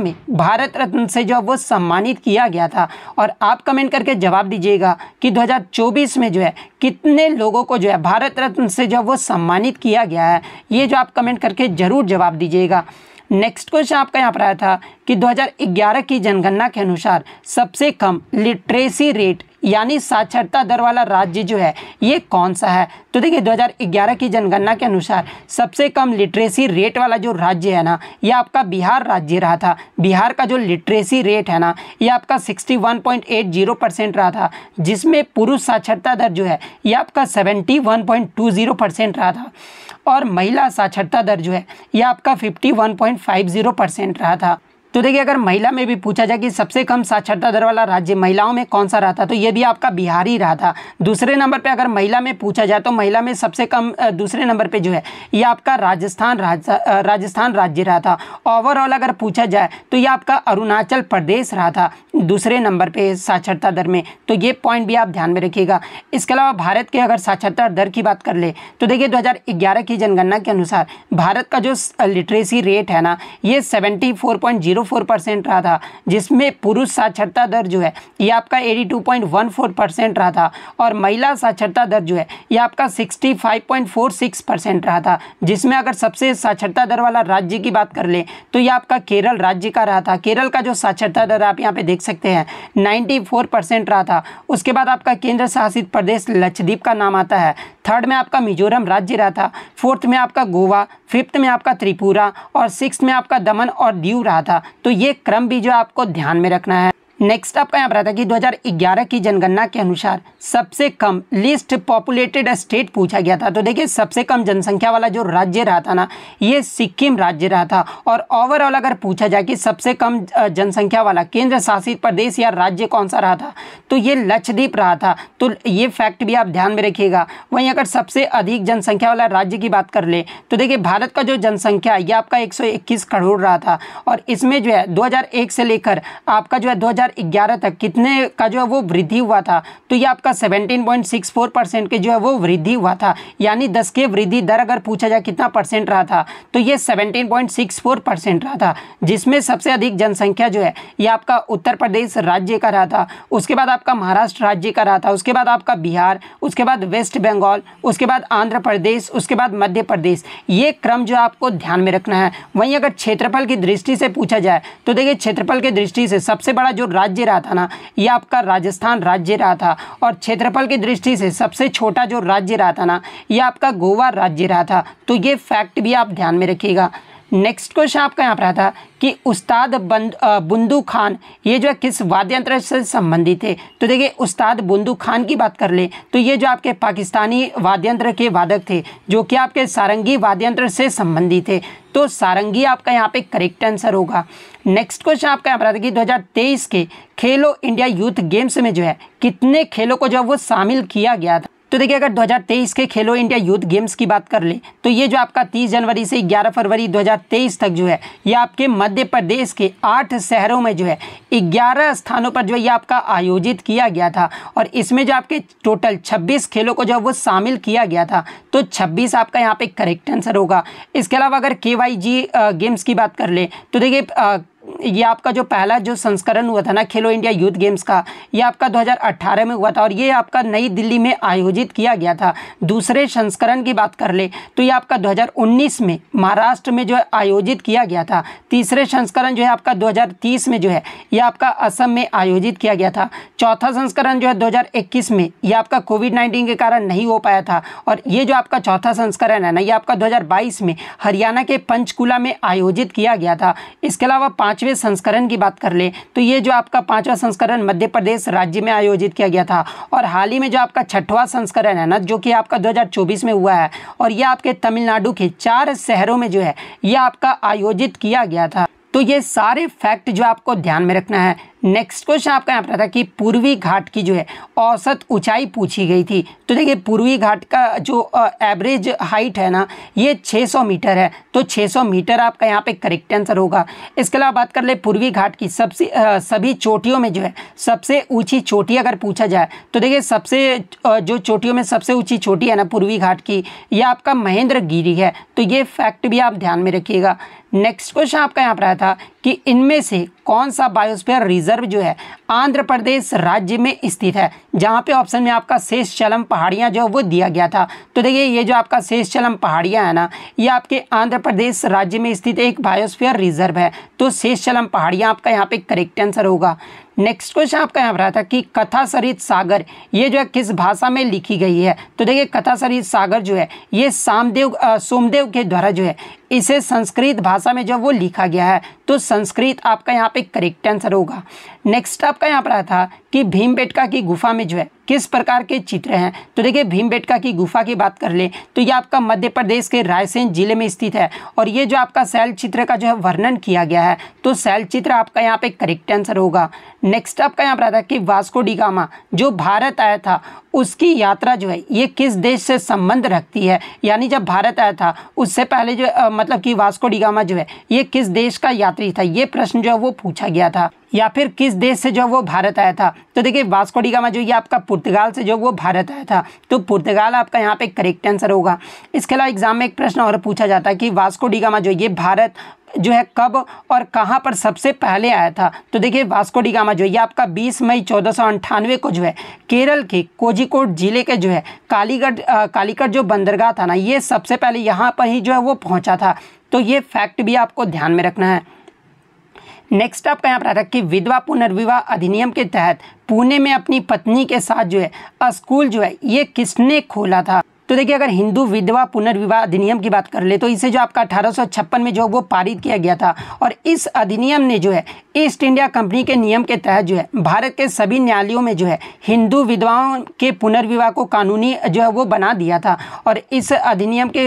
में भारत रत्न से जो वो सम्मानित किया गया था और आप कमेंट करके जवाब दीजिएगा कि 2024 में जो है कितने लोगों को जो है भारत रत्न से जो है वो सम्मानित किया गया है ये जो आप कमेंट करके ज़रूर जवाब दीजिएगा नेक्स्ट क्वेश्चन आपका यहाँ पर आया था कि 2011 की जनगणना के अनुसार सबसे कम लिटरेसी रेट यानी साक्षरता दर वाला राज्य जो है ये कौन सा है तो देखिए 2011 की जनगणना के अनुसार सबसे कम लिटरेसी रेट वाला जो राज्य है ना ये आपका बिहार राज्य रहा था बिहार का जो लिटरेसी रेट है ना ये आपका 61.80 परसेंट रहा था जिसमें पुरुष साक्षरता दर जो है ये आपका 71.20 परसेंट रहा था और महिला साक्षरता दर जो है यह आपका फिफ्टी परसेंट रहा था तो देखिए अगर महिला में भी पूछा जाए कि सबसे कम साक्षरता दर वाला राज्य महिलाओं में कौन सा रहा था तो ये भी आपका बिहार ही रहा था दूसरे नंबर पर अगर महिला में पूछा जाए तो महिला में सबसे कम दूसरे नंबर पे जो है ये आपका राजस्थान राजस्थान राज्य रहा था ओवरऑल अगर पूछा जाए तो ये आपका अरुणाचल प्रदेश रहा था दूसरे नंबर पर साक्षरता दर में तो ये पॉइंट भी आप ध्यान में रखिएगा इसके अलावा भारत के अगर साक्षरता दर की बात कर ले तो देखिए दो की जनगणना के अनुसार भारत का जो लिटरेसी रेट है ना ये सेवेंटी फोर परसेंट रहा था जिसमें पुरुष साक्षरता दर जो है ये आपका eighty two point one four percent रहा था और महिला साक्षरता दर जो है ये आपका sixty five point four six percent रहा था जिसमें अगर सबसे साक्षरता दर वाला राज्य की बात कर ले तो ये आपका केरल राज्य का रहा था केरल का जो साक्षरता दर आप यहाँ पे देख सकते हैं नाइन्टी फोर परसेंट रहा था उसके बाद आपका केंद्र शासित प्रदेश लक्षद्वीप का नाम आता है थर्ड में आपका मिजोरम राज्य रहा था फोर्थ में आपका गोवा फिफ्थ में आपका त्रिपुरा और सिक्स में आपका दमन और दीव रहा था तो ये क्रम भी जो आपको ध्यान में रखना है नेक्स्ट आपका यहाँ पर आता है कि 2011 की जनगणना के अनुसार सबसे कम लिस्ट पॉपुलेटेड स्टेट पूछा गया था तो देखिए सबसे कम जनसंख्या वाला जो राज्य रहा था ना ये सिक्किम राज्य रहा था और ओवरऑल अगर पूछा जाए कि सबसे कम जनसंख्या वाला केंद्र शासित प्रदेश या राज्य कौन सा रहा था तो ये लक्षद्वीप रहा था तो ये फैक्ट भी आप ध्यान में रखिएगा वहीं अगर सबसे अधिक जनसंख्या वाला राज्य की बात कर ले तो देखिए भारत का जो जनसंख्या ये आपका एक करोड़ रहा था और इसमें जो है दो से लेकर आपका जो है 2000 2011 तक कितने का जो है वो वृद्धि हुआ था तो ये आपका 17.64 परसेंट के जो है वो वृद्धि हुआ था यानी 10 के वृद्धि दर अगर पूछा जाए कितना परसेंट रहा था तो ये 17.64 परसेंट रहा था जिसमें सबसे अधिक जनसंख्या जो है ये आपका उत्तर प्रदेश राज्य का रहा था उसके बाद आपका महाराष्ट्र राज्य का रहा था उसके बाद आपका बिहार उसके बाद वेस्ट बंगाल उसके बाद आंध्र प्रदेश उसके बाद मध्य प्रदेश ये क्रम जो आपको ध्यान में रखना है वहीं अगर क्षेत्रफल की दृष्टि से पूछा जाए तो देखिए क्षेत्रफल की दृष्टि से सबसे बड़ा जो राज्य रहा था ना ये आपका राजस्थान राज्य रहा था और क्षेत्रफल की दृष्टि से सबसे छोटा जो राज्य रहा था ना ये आपका गोवा राज्य रहा था तो ये फैक्ट भी आप ध्यान में रखिएगा नेक्स्ट क्वेश्चन आपका यहाँ पर आया था कि उस्ताद बंद बुंदू खान ये जो है किस वाद्य यंत्र से संबंधित थे तो देखिए उस्ताद बुंदू खान की बात कर ले तो ये जो आपके पाकिस्तानी वाद्य यंत्र के वादक थे जो कि आपके सारंगी वाद्य यंत्र से संबंधित थे तो सारंगी आपका यहाँ पे करेक्ट आंसर होगा नेक्स्ट क्वेश्चन आपका यहाँ पर आता दो कि तेईस के खेलो इंडिया यूथ गेम्स में जो है कितने खेलों को जो है वो शामिल किया गया था तो देखिए अगर 2023 के खेलो इंडिया यूथ गेम्स की बात कर ले तो ये जो आपका 30 जनवरी से 11 फरवरी 2023 तक जो है ये आपके मध्य प्रदेश के आठ शहरों में जो है 11 स्थानों पर जो है ये आपका आयोजित किया गया था और इसमें जो आपके टोटल 26 खेलों को जो है वो शामिल किया गया था तो 26 आपका यहाँ पे करेक्ट आंसर होगा इसके अलावा अगर के गेम्स की बात कर ले तो देखिए ये आपका जो पहला जो संस्करण हुआ था ना खेलो इंडिया यूथ गेम्स का ये आपका 2018 में हुआ था और ये आपका नई दिल्ली में आयोजित किया गया था दूसरे संस्करण की बात कर ले तो ये आपका 2019 में महाराष्ट्र में जो है आयोजित किया गया था तीसरे संस्करण जो है आपका 2030 में जो है ये आपका असम में आयोजित किया गया था चौथा संस्करण जो है दो में ये आपका कोविड नाइन्टीन के कारण नहीं हो पाया था और ये जो आपका चौथा संस्करण है ना ये आपका दो में हरियाणा के पंचकूला में आयोजित किया गया था इसके अलावा पाँच पाँचवें संस्करण की बात कर लें तो ये जो आपका पांचवा संस्करण मध्य प्रदेश राज्य में आयोजित किया गया था और हाल ही में जो आपका छठवां संस्करण है ना जो कि आपका 2024 में हुआ है और यह आपके तमिलनाडु के चार शहरों में जो है यह आपका आयोजित किया गया था तो ये सारे फैक्ट जो आपको ध्यान में रखना है नेक्स्ट क्वेश्चन आपका यहाँ पर था कि पूर्वी घाट की जो है औसत ऊंचाई पूछी गई थी तो देखिए पूर्वी घाट का जो एवरेज हाइट है ना ये 600 मीटर है तो 600 मीटर आपका यहाँ पे करेक्ट आंसर होगा इसके अलावा बात कर ले पूर्वी घाट की सबसे सभी चोटियों में जो है सबसे ऊंची चोटी अगर पूछा जाए तो देखिए सबसे जो चोटियों में सबसे ऊँची चोटी है ना पूर्वी घाट की यह आपका महेंद्र गिरी है तो ये फैक्ट भी आप ध्यान में रखिएगा नेक्स्ट क्वेश्चन आपका यहाँ पर आया था कि इनमें से कौन सा बायोस्फीयर रिजर्व जो है आंध्र प्रदेश राज्य में स्थित है जहाँ पे ऑप्शन में आपका शेष चलम पहाड़ियाँ जो है वो दिया गया था तो देखिए ये जो आपका शेष चलम पहाड़ियाँ है ना ये आपके आंध्र प्रदेश राज्य में स्थित एक बायोस्फीयर रिजर्व है तो शेष चलम पहाड़ियाँ आपका यहाँ पे करेक्ट आंसर होगा नेक्स्ट क्वेश्चन आपका यहाँ पर रहा था कि कथा सरित सागर ये जो है किस भाषा में लिखी गई है तो देखिए कथा सरित सागर जो है ये सामदेव सोमदेव के द्वारा जो है इसे संस्कृत भाषा में जो वो लिखा गया है तो संस्कृत आपका यहाँ पे करेक्ट आंसर होगा नेक्स्ट आपका यहाँ पर आया था कि भीमबेटका की गुफा में जो है किस प्रकार के चित्र हैं तो देखिए भीमबेटका की गुफा की बात कर ले तो ये आपका मध्य प्रदेश के रायसेन जिले में स्थित है और ये जो आपका शैल चित्र का जो है वर्णन किया गया है तो शैल चित्र आपका यहाँ पे करेक्ट आंसर होगा नेक्स्ट आपका यहाँ पर आया था कि वास्को डिगामा जो भारत आया था उसकी यात्रा जो है ये किस देश से संबंध रखती है यानी जब भारत आया था उससे पहले जो आ, मतलब कि वास्को डिगामा जो है ये किस देश का यात्री था ये प्रश्न जो है वो पूछा गया था या फिर किस देश से जो वो भारत आया था तो देखिए वास्को डिगामा जो ये आपका पुर्तगाल से जो वो भारत आया था तो पुर्तगाल आपका यहाँ पे करेक्ट आंसर होगा इसके अलावा एग्जाम में एक प्रश्न और पूछा जाता है कि वास्को डिगामा जो ये भारत जो है कब और कहाँ पर सबसे पहले आया था तो देखिए वास्को डिगामा जो ये आपका 20 मई चौदह को जो है केरल के कोजिकोड जिले के जो है कालीगढ़ कालीगढ़ जो बंदरगाह था ना ये सबसे पहले यहाँ पर ही जो है वो पहुँचा था तो ये फैक्ट भी आपको ध्यान में रखना है नेक्स्ट आपका यहाँ पर आता है कि विधवा पुनर्विवाह अधिनियम के तहत पुणे में अपनी पत्नी के साथ जो है स्कूल जो है ये किसने खोला था तो देखिए अगर हिंदू विधवा पुनर्विवाह अधिनियम की बात कर ले तो इसे जो आपका अठारह में जो वो पारित किया गया था और इस अधिनियम ने जो है ईस्ट इंडिया कंपनी के नियम के तहत जो है भारत के सभी न्यायालयों में जो है हिंदू विधवाओं के पुनर्विवाह को कानूनी जो है वो बना दिया था और इस अधिनियम के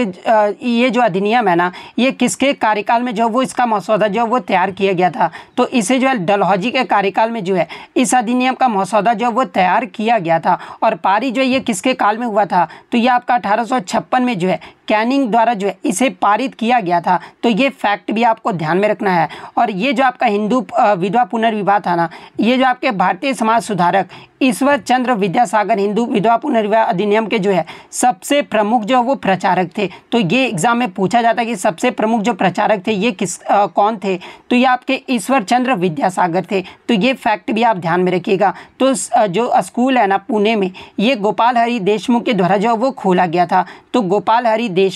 ये जो अधिनियम है ना ये किसके कार्यकाल में जो वो इसका मसौदा जो वो तैयार किया गया था तो इसे जो है डलहौजी के कार्यकाल में जो है इस अधिनियम का मसौदा जो है वो तैयार किया गया था और पारी जो है ये किसके काल में हुआ था तो ये आपका आपका अठारह में जो है कैनिंग द्वारा जो है इसे पारित किया गया था तो ये फैक्ट भी आपको ध्यान में रखना है और ये जो आपका हिंदू विधवा पुनर्विवाह था ना ये जो आपके भारतीय समाज सुधारक ईश्वर चंद्र विद्यासागर हिंदू विधवा पुनर्विवाह अधिनियम के जो है सबसे प्रमुख जो है वो प्रचारक थे तो ये एग्जाम में पूछा जाता है कि सबसे प्रमुख जो प्रचारक थे ये किस आ, कौन थे तो ये आपके ईश्वर चंद्र विद्यासागर थे तो ये फैक्ट भी आप ध्यान में रखिएगा तो जो स्कूल है ना पुणे में ये गोपाल हरी देशमुख के द्वारा जो है वो खोला गया था तो गोपाल हरी